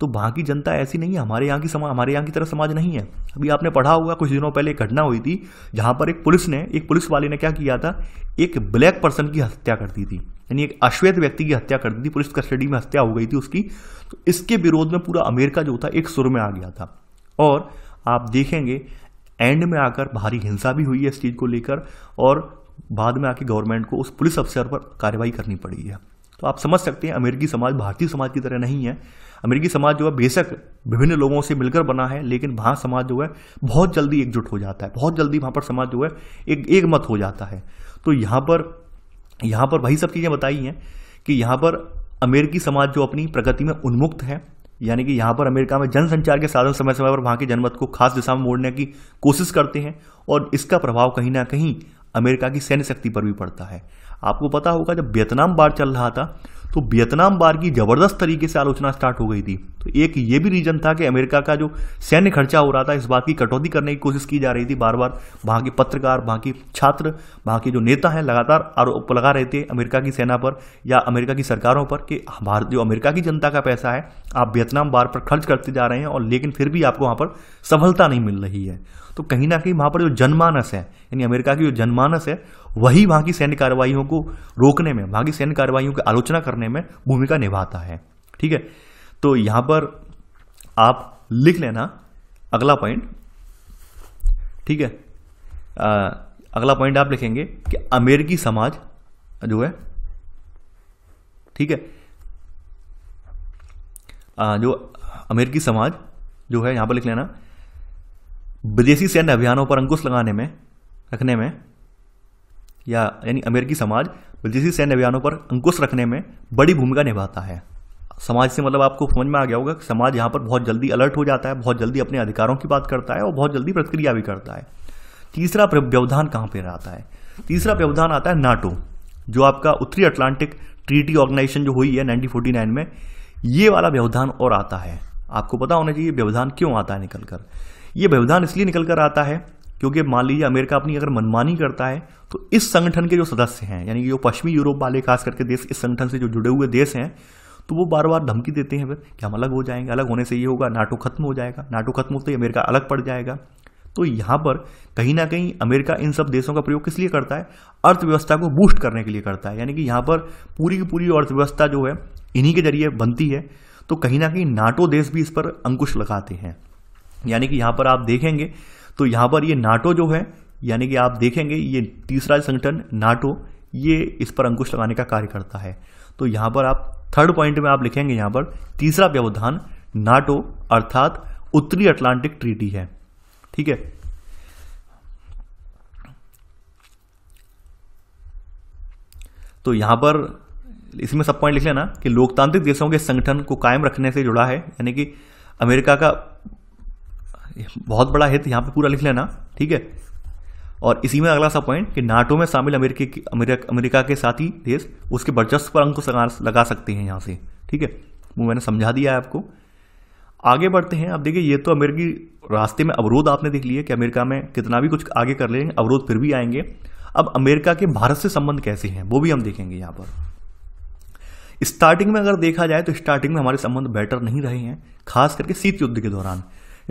तो वहाँ की जनता ऐसी नहीं है हमारे यहाँ की समाज हमारे यहाँ की तरह समाज नहीं है अभी आपने पढ़ा होगा कुछ दिनों पहले एक घटना हुई थी जहाँ पर एक पुलिस ने एक पुलिस वाले ने क्या किया था एक ब्लैक पर्सन की हत्या कर दी थी यानी एक अश्वेत व्यक्ति की हत्या कर दी थी पुलिस कस्टडी में हत्या हो गई थी उसकी तो इसके विरोध में पूरा अमेरिका जो था एक सुर में आ गया था और आप देखेंगे एंड में आकर भारी हिंसा भी हुई है इस चीज़ को लेकर और बाद में आके गवर्नमेंट को उस पुलिस अफसर पर कार्रवाई करनी पड़ी है तो आप समझ सकते हैं अमेरिकी समाज भारतीय समाज की तरह नहीं है अमेरिकी समाज जो है बेशक विभिन्न लोगों से मिलकर बना है लेकिन वहाँ समाज जो है बहुत जल्दी एकजुट हो जाता है बहुत जल्दी वहाँ पर समाज जो है एक एक मत हो जाता है तो यहाँ पर यहाँ पर वही सब चीज़ें बताई हैं कि यहाँ पर अमेरिकी समाज जो अपनी प्रगति में उन्मुक्त है यानी कि यहाँ पर अमेरिका में जनसंचार के साधन समय समय पर वहाँ के जनमत को खास दिशा में मोड़ने की कोशिश करते हैं और इसका प्रभाव कहीं ना कहीं अमेरिका की सैन्य शक्ति पर भी पड़ता है आपको पता होगा जब वियतनाम बाढ़ चल रहा था तो वियतनाम बार की ज़बरदस्त तरीके से आलोचना स्टार्ट हो गई थी तो एक ये भी रीज़न था कि अमेरिका का जो सैन्य खर्चा हो रहा था इस बात की कटौती करने की कोशिश की जा रही थी बार बार वहां के पत्रकार वहां के छात्र वहां के जो नेता हैं लगातार आरोप लगा रहे थे अमेरिका की सेना पर या अमेरिका की सरकारों पर कि भारत जो अमेरिका की जनता का पैसा है आप वियतनाम बार पर खर्च करते जा रहे हैं और लेकिन फिर भी आपको वहां पर सफलता नहीं मिल रही है तो कहीं ना कहीं वहां पर जो जनमानस है यानी अमेरिका की जो जनमानस है वही वहां की सैन्य कार्रवाइयों को रोकने में वहां की सैन्य कार्रवाइयों की आलोचना करने करने में भूमिका निभाता है ठीक है तो यहां पर आप लिख लेना अगला पॉइंट ठीक है आ, अगला पॉइंट आप लिखेंगे कि अमेरिकी समाज जो है ठीक है आ, जो अमेरिकी समाज जो है यहां पर लिख लेना विदेशी सैन्य अभियानों पर अंकुश लगाने में रखने में या यानी अमेरिकी समाज विदेशी सैन्य अभियानों पर अंकुश रखने में बड़ी भूमिका निभाता है समाज से मतलब आपको समझ में आ गया होगा कि समाज यहाँ पर बहुत जल्दी अलर्ट हो जाता है बहुत जल्दी अपने अधिकारों की बात करता है और बहुत जल्दी प्रतिक्रिया भी करता है तीसरा व्यवधान कहाँ पर आता है तीसरा व्यवधान आता है नाटो जो आपका उत्तरी अटलांटिक ट्रीटी ऑर्गेनाइजेशन जो हुई है नाइनटीन में ये वाला व्यवधान और आता है आपको पता होना चाहिए व्यवधान क्यों आता है निकल कर ये व्यवधान इसलिए निकल कर आता है क्योंकि मान लीजिए अमेरिका अपनी अगर मनमानी करता है तो इस संगठन के जो सदस्य हैं यानी कि जो पश्चिमी यूरोप वाले खास करके देश इस संगठन से जो जुड़े हुए देश हैं तो वो बार बार धमकी देते हैं फिर कि हम अलग हो जाएंगे अलग होने से ये होगा नाटो खत्म हो जाएगा नाटो खत्म होते ही अमेरिका अलग पड़ जाएगा तो यहाँ पर कहीं ना कहीं अमेरिका इन सब देशों का प्रयोग किस लिए करता है अर्थव्यवस्था को बूस्ट करने के लिए करता है यानी कि यहाँ पर पूरी की पूरी अर्थव्यवस्था जो है इन्हीं के जरिए बनती है तो कहीं ना कहीं नाटो देश भी इस पर अंकुश लगाते हैं यानी कि यहाँ पर आप देखेंगे तो यहाँ पर ये नाटो जो है यानी कि आप देखेंगे ये तीसरा संगठन नाटो ये इस पर अंकुश लगाने का कार्य करता है तो यहां पर आप थर्ड पॉइंट में आप लिखेंगे यहां पर तीसरा व्यवधान नाटो अर्थात उत्तरी अटलांटिक ट्रीटी है ठीक है तो यहां पर इसमें सब पॉइंट लिख लेना कि लोकतांत्रिक देशों के संगठन को कायम रखने से जुड़ा है यानी कि अमेरिका का बहुत बड़ा हित यहां पर पूरा लिख लेना ठीक है और इसी में अगला सा पॉइंट कि नाटो में शामिल अमेरिकी अमेरिका अमेरिका के साथ ही देश उसके वर्चस्व पर अंकुश लगा सकते हैं यहाँ से ठीक है वो मैंने समझा दिया है आपको आगे बढ़ते हैं अब देखिए ये तो अमेरिकी रास्ते में अवरोध आपने देख लिया कि अमेरिका में कितना भी कुछ आगे कर लेंगे अवरोध फिर भी आएंगे अब अमेरिका के भारत से संबंध कैसे हैं वो भी हम देखेंगे यहाँ पर स्टार्टिंग में अगर देखा जाए तो स्टार्टिंग में हमारे संबंध बेटर नहीं रहे हैं खास करके शीत युद्ध के दौरान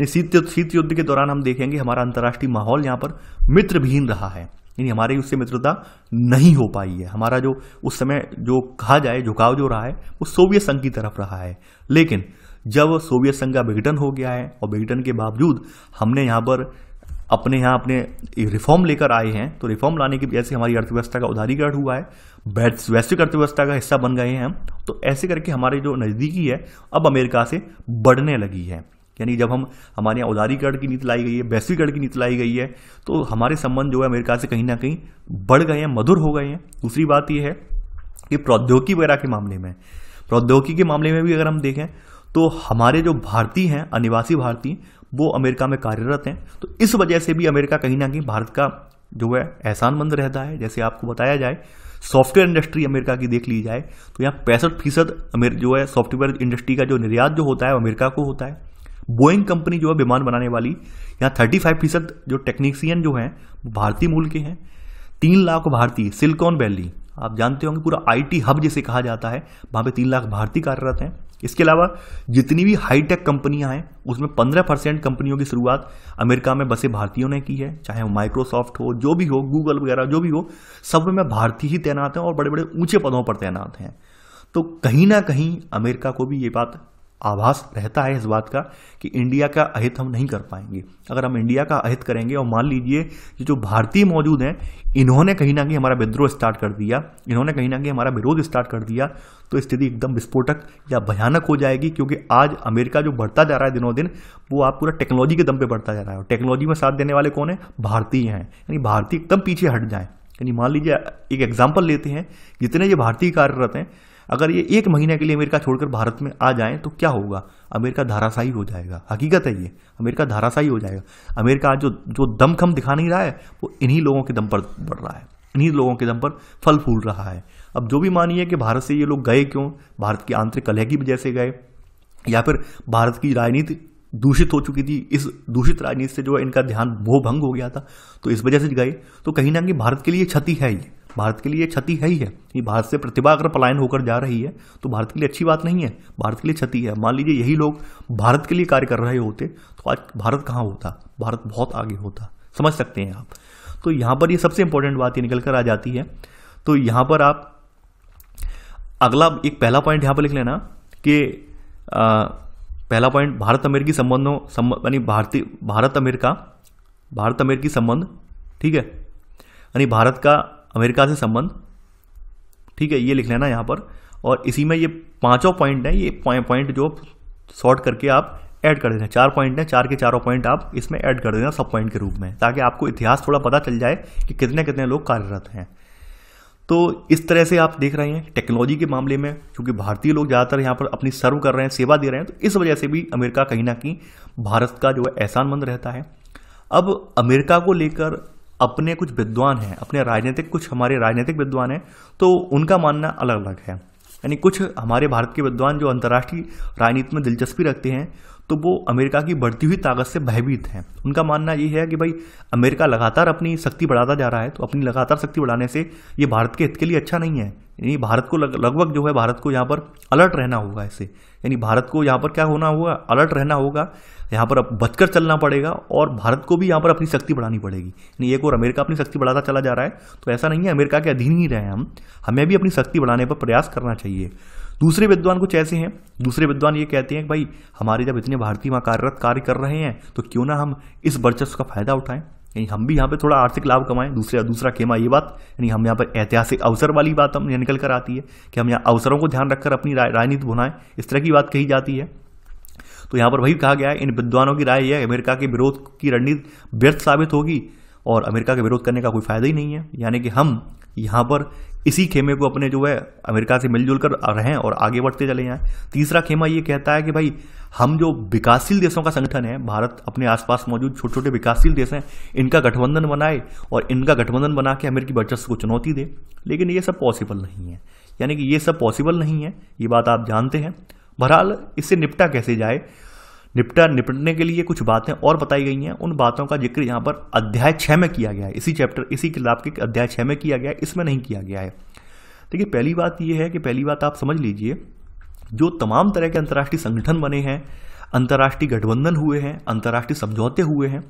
शीत युद्ध शीत युद्ध के दौरान हम देखेंगे हमारा अंतर्राष्ट्रीय माहौल यहाँ पर मित्रविहीन रहा है यानी हमारी उससे मित्रता नहीं हो पाई है हमारा जो उस समय जो कहा जाए झुकाव जो रहा है वो सोवियत संघ की तरफ रहा है लेकिन जब सोवियत संघ का विघटन हो गया है और विघटन के बावजूद हमने यहाँ पर अपने यहाँ अपने रिफॉर्म लेकर आए हैं तो रिफॉर्म लाने की वजह से हमारी अर्थव्यवस्था का उदारीकरण हुआ है वैश्विक अर्थव्यवस्था का हिस्सा बन गए हैं हम तो ऐसे करके हमारे जो नज़दीकी है अब अमेरिका से बढ़ने लगी है यानी जब हम हमारे यहाँ उदारीकरण की नीति लाई गई है वैश्वीकरण की नीति लाई गई है तो हमारे संबंध जो है अमेरिका से कहीं ना कहीं बढ़ गए हैं मधुर हो गए हैं दूसरी बात यह है कि प्रौद्योगिकी वगैरह के मामले में प्रौद्योगिकी के मामले में भी अगर हम देखें तो हमारे जो भारतीय हैं अनिवासी भारतीय वो अमेरिका में कार्यरत हैं तो इस वजह से भी अमेरिका कहीं ना कहीं भारत का जो है एहसानमंद रहता है जैसे आपको बताया जाए सॉफ्टवेयर इंडस्ट्री अमेरिका की देख ली जाए तो यहाँ पैंसठ फीसद जो है सॉफ्टवेयर इंडस्ट्री का जो निर्यात जो होता है अमेरिका को होता है बोइंग कंपनी जो है विमान बनाने वाली यहाँ थर्टी फाइव फीसद जो टेक्नीशियन जो हैं वो भारतीय मूल के हैं तीन लाख भारतीय सिलिकॉन वैली आप जानते होंगे पूरा आईटी हब जिसे कहा जाता है वहाँ पे तीन लाख भारतीय कार्यरत हैं इसके अलावा जितनी भी हाईटेक कंपनियां हैं उसमें पंद्रह परसेंट कंपनियों की शुरुआत अमेरिका में बसे भारतीयों ने की है चाहे वो माइक्रोसॉफ्ट हो जो भी हो गूगल वगैरह जो भी हो सब में भारतीय ही तैनात हैं और बड़े बड़े ऊंचे पदों पर तैनात हैं तो कहीं ना कहीं अमेरिका को भी ये बात आभास रहता है इस बात का कि इंडिया का अहित हम नहीं कर पाएंगे अगर हम इंडिया का अहित करेंगे और मान लीजिए कि जो भारतीय मौजूद हैं इन्होंने कहीं ना कहीं हमारा विद्रोह स्टार्ट कर दिया इन्होंने कहीं ना कहीं हमारा विरोध स्टार्ट कर दिया तो स्थिति एकदम विस्फोटक या भयानक हो जाएगी क्योंकि आज अमेरिका जो बढ़ता जा रहा है दिनों दिन वो आप पूरा टेक्नोलॉजी के दम पर बढ़ता जा रहा है और टेक्नोलॉजी में साथ देने वाले कौन है भारतीय हैं यानी भारतीय एकदम पीछे हट जाएँ यानी मान लीजिए एक एग्जाम्पल लेते हैं जितने ये भारतीय कार्यरत हैं अगर ये एक महीने के लिए अमेरिका छोड़कर भारत में आ जाएं तो क्या होगा अमेरिका धाराशाही हो जाएगा हकीकत है ये अमेरिका धाराशाही हो जाएगा अमेरिका जो जो दमखम दिखा नहीं रहा है वो इन्हीं लोगों के दम पर बढ़ रहा है इन्हीं लोगों के दम पर फल फूल रहा है अब जो भी मानिए कि भारत से ये लोग गए क्यों भारत की आंतरिक कलह की वजह से गए या फिर भारत की राजनीति दूषित हो चुकी थी इस दूषित राजनीति से जो इनका ध्यान वो भंग हो गया था तो इस वजह से गए तो कहीं ना कहीं भारत के लिए क्षति है ये भारत के लिए क्षति है ही है ये भारत से प्रतिभा अगर पलायन होकर जा रही है तो भारत के लिए अच्छी बात नहीं है भारत के लिए क्षति है मान लीजिए यही लोग भारत के लिए कार्य कर रहे होते तो आज भारत कहाँ होता भारत बहुत आगे होता समझ सकते हैं आप तो यहाँ पर ये सबसे इंपॉर्टेंट बात ये निकल कर आ जाती है तो यहाँ पर आप अगला एक पहला पॉइंट यहाँ पर लिख लेना कि पहला पॉइंट भारत अमेरिकी संबंधों यानी भारतीय भारत अमेरिका भारत अमेरिकी संबंध ठीक है यानी भारत का अमेरिका से संबंध ठीक है ये लिख लेना यहाँ पर और इसी में ये पांचों पॉइंट हैं ये पॉइंट जो शॉर्ट करके आप ऐड कर देना चार पॉइंट हैं चार के चारों पॉइंट आप इसमें ऐड कर देना सब पॉइंट के रूप में ताकि आपको इतिहास थोड़ा पता चल जाए कि कितने कितने लोग कार्यरत हैं तो इस तरह से आप देख रहे हैं टेक्नोलॉजी के मामले में क्योंकि भारतीय लोग ज़्यादातर यहाँ पर अपनी सर्व कर रहे हैं सेवा दे रहे हैं तो इस वजह से भी अमेरिका कहीं ना कहीं भारत का जो है एहसानमंद रहता है अब अमेरिका को लेकर अपने कुछ विद्वान हैं अपने राजनीतिक कुछ हमारे राजनीतिक विद्वान हैं तो उनका मानना अलग अलग है यानी कुछ हमारे भारत के विद्वान जो अंतर्राष्ट्रीय राजनीति में दिलचस्पी रखते हैं तो वो अमेरिका की बढ़ती हुई ताकत से भयभीत हैं उनका मानना ये है कि भाई अमेरिका लगातार अपनी शक्ति बढ़ाता जा रहा है तो अपनी लगातार शक्ति बढ़ाने से ये भारत के हित के लिए अच्छा नहीं है यानी भारत को लगभग जो है भारत को यहाँ पर अलर्ट रहना होगा ऐसे यानी भारत को यहाँ पर क्या होना होगा अलर्ट रहना होगा यहाँ पर बचकर चलना पड़ेगा और भारत को भी यहाँ पर अपनी शक्ति बढ़ानी पड़ेगी यानी एक और अमेरिका अपनी शक्ति बढ़ाता चला जा रहा है तो ऐसा नहीं है अमेरिका के अधीन ही रहे हम हमें भी अपनी शक्ति बढ़ाने पर प्रयास करना चाहिए दूसरे विद्वान कुछ ऐसे हैं दूसरे विद्वान ये कहते हैं कि भाई हमारे जब इतने भारतीय वहाँ कार्यरत कार्य कर रहे हैं तो क्यों ना हम इस वर्चस्व का फायदा उठाएं यानी हम भी यहाँ पे थोड़ा आर्थिक लाभ कमाएं दूसरा दूसरा खेमा ये बात यानी हम यहाँ पर ऐतिहासिक अवसर वाली बात हम निकल कर आती है कि हम यहाँ अवसरों को ध्यान रखकर अपनी राजनीति बनाएं इस तरह की बात कही जाती है तो यहाँ पर वही कहा गया है इन विद्वानों की राय यह अमेरिका के विरोध की रणनीति व्यर्थ साबित होगी और अमेरिका का विरोध करने का कोई फ़ायदा ही नहीं है यानी कि हम यहाँ पर इसी खेमे को अपने जो है अमेरिका से मिलजुल कर रहें और आगे बढ़ते चले जाएँ तीसरा खेमा ये कहता है कि भाई हम जो विकासशील देशों का संगठन है भारत अपने आसपास मौजूद छोटे छोटे विकासशील देश हैं इनका गठबंधन बनाए और इनका गठबंधन बना के अमेरिकी वर्चस्व को चुनौती दे लेकिन ये सब पॉसिबल नहीं है यानी कि ये सब पॉसिबल नहीं है ये बात आप जानते हैं बहरहाल इससे निपटा कैसे जाए निपटा निपटने के लिए कुछ बातें और बताई गई हैं उन बातों का जिक्र यहाँ पर अध्याय छः में किया गया है इसी चैप्टर इसी किताब के अध्याय छः में किया गया है इसमें नहीं किया गया है देखिए पहली बात यह है कि पहली बात आप समझ लीजिए जो तमाम तरह के अंतर्राष्ट्रीय संगठन बने हैं अंतर्राष्ट्रीय गठबंधन हुए हैं अंतर्राष्ट्रीय समझौते हुए हैं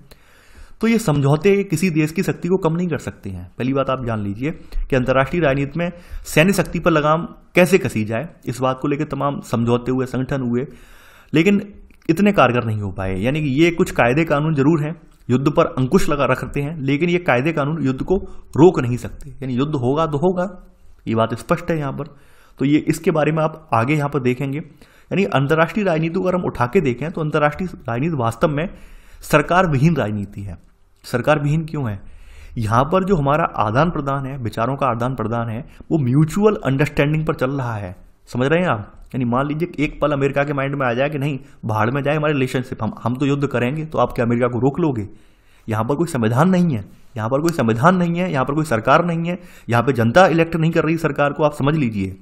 तो ये समझौते किसी देश की शक्ति को कम नहीं कर सकते हैं पहली बात आप जान लीजिए कि अंतर्राष्ट्रीय राजनीति में सैन्य शक्ति पर लगाम कैसे कसी जाए इस बात को लेकर तमाम समझौते हुए संगठन हुए लेकिन इतने कारगर नहीं हो पाए यानी कि ये कुछ कायदे कानून जरूर हैं युद्ध पर अंकुश लगा रखते हैं लेकिन ये कायदे कानून युद्ध को रोक नहीं सकते यानी युद्ध होगा तो होगा ये बात स्पष्ट है यहाँ पर तो ये इसके बारे में आप आगे यहाँ पर देखेंगे यानी अंतर्राष्ट्रीय राजनीति को अगर हम उठा के देखें तो अंतर्राष्ट्रीय राजनीति वास्तव में सरकार विहीन राजनीति है सरकार विहीन क्यों है यहाँ पर जो हमारा आदान प्रदान है विचारों का आदान प्रदान है वो म्यूचुअल अंडरस्टैंडिंग पर चल रहा है समझ रहे हैं आप यानी मान लीजिए एक पल अमेरिका के माइंड में आ जाए कि नहीं बाहर में जाए हमारे रिलेशनशिप हम हम तो युद्ध करेंगे तो आप क्या अमेरिका को रोक लोगे यहाँ पर कोई संविधान नहीं है यहाँ पर कोई संविधान नहीं है यहाँ पर कोई सरकार नहीं है यहाँ पर जनता इलेक्ट नहीं कर रही सरकार को आप समझ लीजिए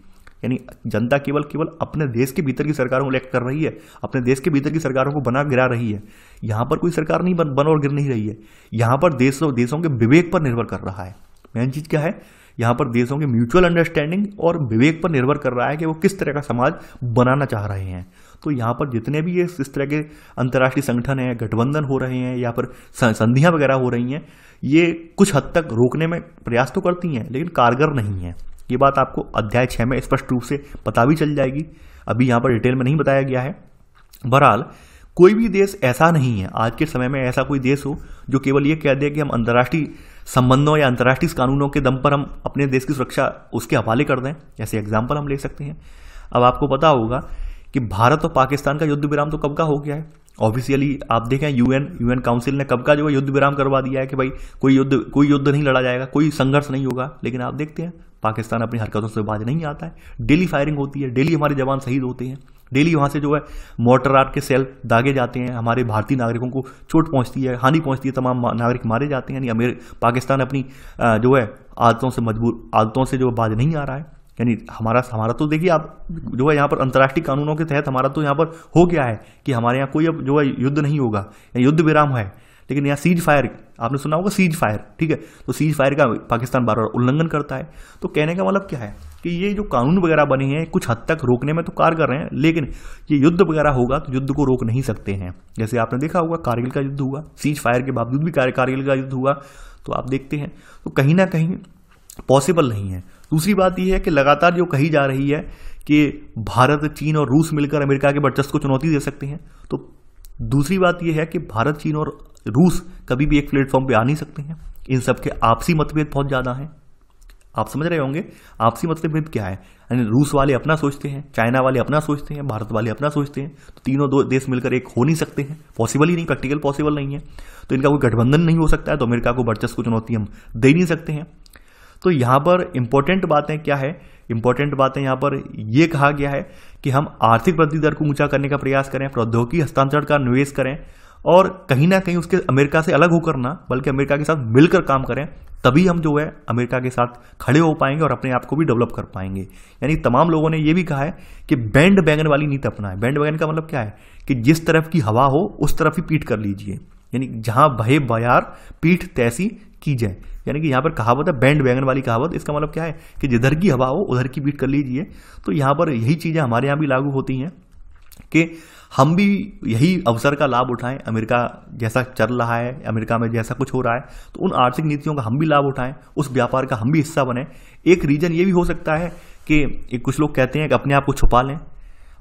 यानी जनता केवल केवल अपने देश के भीतर की सरकारों को इलेक्ट कर रही है अपने देश के भीतर की सरकारों को बना गिरा रही है यहाँ पर कोई सरकार नहीं बन बन और गिर नहीं रही है यहाँ पर देशों देशों के विवेक पर निर्भर कर रहा है मेन चीज़ क्या है यहाँ पर देशों के म्यूचुअल अंडरस्टैंडिंग और विवेक पर निर्भर कर रहा है कि वो किस तरह का समाज बनाना चाह रहे हैं तो यहाँ पर जितने भी ये इस तरह के अंतर्राष्ट्रीय संगठन हैं गठबंधन हो रहे हैं या पर संधियाँ वगैरह हो रही हैं ये कुछ हद तक रोकने में प्रयास तो करती हैं लेकिन कारगर नहीं है ये बात आपको अध्याय छः में स्पष्ट रूप से पता भी चल जाएगी अभी यहाँ पर डिटेल में नहीं बताया गया है बहरहाल कोई भी देश ऐसा नहीं है आज के समय में ऐसा कोई देश हो जो केवल ये कह दे कि हम अंतर्राष्ट्रीय संबंधों या अंतर्राष्ट्रीय कानूनों के दम पर हम अपने देश की सुरक्षा उसके हवाले कर दें ऐसे एग्जाम्पल हम ले सकते हैं अब आपको पता होगा कि भारत और पाकिस्तान का युद्ध विराम तो कब का हो गया है ऑफिशियली आप देखें यूएन यूएन काउंसिल ने कब का जो है युद्ध विराम करवा दिया है कि भाई कोई युद्ध कोई युद्ध नहीं लड़ा जाएगा कोई संघर्ष नहीं होगा लेकिन आप देखते हैं पाकिस्तान अपनी हरकतों से बाज नहीं आता है डेली फायरिंग होती है डेली हमारे जवान शहीद होते हैं डेली वहाँ से जो है मोटर आर्ट के सेल दागे जाते हैं हमारे भारतीय नागरिकों को चोट पहुँचती है हानि पहुँचती है तमाम नागरिक मारे जाते हैं यानी अमेर पाकिस्तान अपनी जो है आदतों से मजबूर आदतों से जो बाज नहीं आ रहा है यानी हमारा हमारा तो देखिए आप जो है यहाँ पर अंतर्राष्ट्रीय कानूनों के तहत हमारा तो यहाँ पर हो गया है कि हमारे यहाँ कोई अब जो है युद्ध नहीं होगा युद्ध विराम है लेकिन यहाँ सीज फायर आपने सुना होगा सीज फायर ठीक है तो सीज फायर का पाकिस्तान बार बार उल्लंघन करता है तो कहने का मतलब क्या है कि ये जो कानून वगैरह बने हैं कुछ हद तक रोकने में तो कार कर रहे हैं लेकिन ये युद्ध वगैरह होगा तो युद्ध को रोक नहीं सकते हैं जैसे आपने देखा होगा कारगिल का युद्ध हुआ सीज फायर के बावजूद भी कारगिल का युद्ध हुआ तो आप देखते हैं तो कहीं ना कहीं पॉसिबल नहीं है दूसरी बात यह है कि लगातार जो कही जा रही है कि भारत चीन और रूस मिलकर अमेरिका के वर्चस्व को चुनौती दे सकते हैं तो दूसरी बात यह है कि भारत चीन और रूस कभी भी एक प्लेटफॉर्म पे आ नहीं सकते हैं इन सब के आपसी मतभेद बहुत ज़्यादा हैं आप समझ रहे होंगे आपसी मतभेद क्या है यानी रूस वाले अपना सोचते हैं चाइना वाले अपना सोचते हैं भारत वाले अपना सोचते हैं तो तीनों दो देश मिलकर एक हो नहीं सकते हैं पॉसिबल ही नहीं प्रैक्टिकल पॉसिबल नहीं है तो इनका कोई गठबंधन नहीं हो सकता है तो अमेरिका को वर्चस्व चुनौती हम दे नहीं सकते हैं तो यहां पर इंपॉर्टेंट बातें क्या है इंपॉर्टेंट बातें यहां पर यह कहा गया है कि हम आर्थिक वृद्धि दर को ऊंचा करने का प्रयास करें प्रौद्योगिकी हस्तांतरण का निवेश करें और कहीं ना कहीं उसके अमेरिका से अलग होकर ना बल्कि अमेरिका के साथ मिलकर काम करें तभी हम जो है अमेरिका के साथ खड़े हो पाएंगे और अपने आप को भी डेवलप कर पाएंगे यानी तमाम लोगों ने यह भी कहा है कि बैंड बैगन वाली नीति अपनाएं बैंड बैगन का मतलब क्या है कि जिस तरफ की हवा हो उस तरफ ही पीठ कर लीजिए यानी जहां भय बयार पीठ तैसी की जाए यानी कि यहाँ पर कहावत है बैंड वैगन वाली कहावत इसका मतलब क्या है कि जिधर की हवा हो उधर की पीठ कर लीजिए तो यहाँ पर यही चीज़ें हमारे यहाँ भी लागू होती हैं कि हम भी यही अवसर का लाभ उठाएं अमेरिका जैसा चल रहा है अमेरिका में जैसा कुछ हो रहा है तो उन आर्थिक नीतियों का हम भी लाभ उठाएं उस व्यापार का हम भी हिस्सा बने एक रीज़न ये भी हो सकता है कि कुछ लोग कहते हैं कि अपने आप को छुपा लें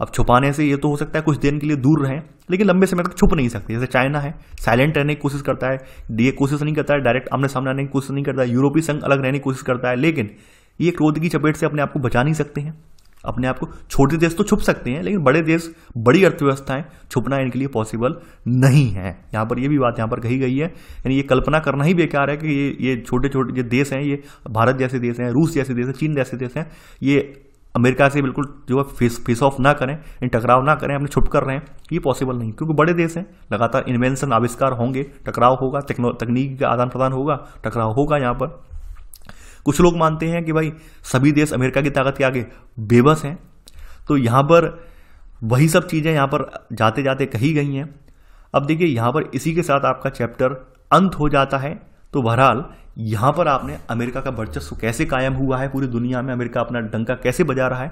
अब छुपाने से ये तो हो सकता है कुछ दिन के लिए दूर रहें लेकिन लंबे समय तक छुप नहीं सकते जैसे चाइना है साइलेंट रहने की कोशिश करता है ये कोशिश नहीं करता है डायरेक्ट आमने सामने आने की कोशिश नहीं करता है यूरोपीय संघ अलग रहने की कोशिश करता है लेकिन ये क्रोध की चपेट से अपने आप को बचा नहीं सकते हैं अपने आप को छोटे देश तो छुप सकते हैं लेकिन बड़े देश बड़ी अर्थव्यवस्थाएं छुपना इनके लिए पॉसिबल नहीं है यहाँ पर यह भी बात यहाँ पर कही गई है यानी ये कल्पना करना ही बेकार है कि ये ये छोटे छोटे जो देश हैं ये भारत जैसे देश हैं रूस जैसे देश हैं चीन जैसे देश हैं ये अमेरिका से बिल्कुल जो है फेस फेस ऑफ ना करें इन टकराव ना करें अपने छुप कर रहे हैं ये पॉसिबल नहीं क्योंकि बड़े देश हैं लगातार इन्वेंशन आविष्कार होंगे टकराव होगा तकनीक का आदान प्रदान होगा टकराव होगा यहाँ पर कुछ लोग मानते हैं कि भाई सभी देश अमेरिका की ताकत के आगे बेबस हैं तो यहाँ पर वही सब चीज़ें यहाँ पर जाते जाते कही गई हैं अब देखिए यहाँ पर इसी के साथ आपका चैप्टर अंत हो जाता है तो बहरहाल यहाँ पर आपने अमेरिका का वर्चस्व कैसे कायम हुआ है पूरी दुनिया में अमेरिका अपना डंका कैसे बजा रहा है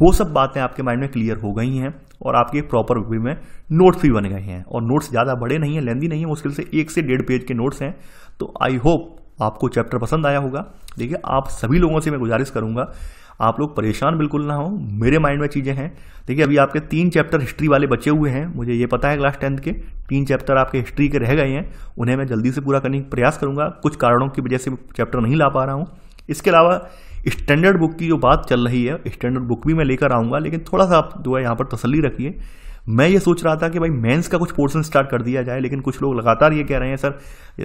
वो सब बातें आपके माइंड में क्लियर हो गई हैं और आपके प्रॉपर वे में नोट्स भी बन गए हैं और नोट्स ज़्यादा बड़े नहीं हैं लेंदी नहीं है मुश्किल से एक से डेढ़ पेज के नोट्स हैं तो आई होप आपको चैप्टर पसंद आया होगा देखिए आप सभी लोगों से मैं गुजारिश करूँगा आप लोग परेशान बिल्कुल ना हो मेरे माइंड में चीज़ें हैं देखिए अभी आपके तीन चैप्टर हिस्ट्री वाले बचे हुए हैं मुझे ये पता है क्लास टेंथ के तीन चैप्टर आपके हिस्ट्री के रह गए हैं उन्हें मैं जल्दी से पूरा करने का प्रयास करूँगा कुछ कारणों की वजह से चैप्टर नहीं ला पा रहा हूँ इसके अलावा स्टैंडर्ड बुक की जो बात चल रही है स्टैंडर्ड बुक भी मैं लेकर आऊँगा लेकिन थोड़ा सा आप जो है यहाँ पर तसली रखिए मैं ये सोच रहा था कि भाई मेंस का कुछ पोर्शन स्टार्ट कर दिया जाए लेकिन कुछ लोग लगातार ये कह रहे हैं सर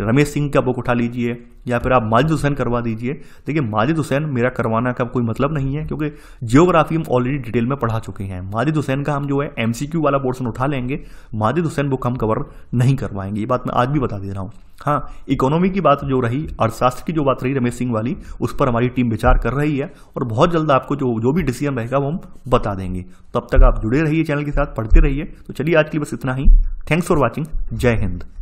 रमेश सिंह का बुक उठा लीजिए या फिर आप माजिद हुसैन करवा दीजिए देखिए माजिद हुसैन मेरा करवाना का कोई मतलब नहीं है क्योंकि जियोग्राफी हम ऑलरेडी डिटेल में पढ़ा चुके हैं माजिद हुसैन का हम जो है एम वाला पोर्सन उठा लेंगे माजिद हुसैन बुक हम कवर नहीं करवाएंगे ये बात मैं आज भी बता दे रहा हूँ हाँ इकोनॉमी की बात जो रही अर्थशास्त्र की जो बात रही रमेश सिंह वाली उस पर हमारी टीम विचार कर रही है और बहुत जल्द आपको जो जो भी डिसीजन रहेगा वो हम बता देंगे तब तक आप जुड़े रहिए चैनल के साथ पढ़ते रहिए रहिए तो चलिए आज के लिए बस इतना ही थैंक्स फॉर वॉचिंग जय हिंद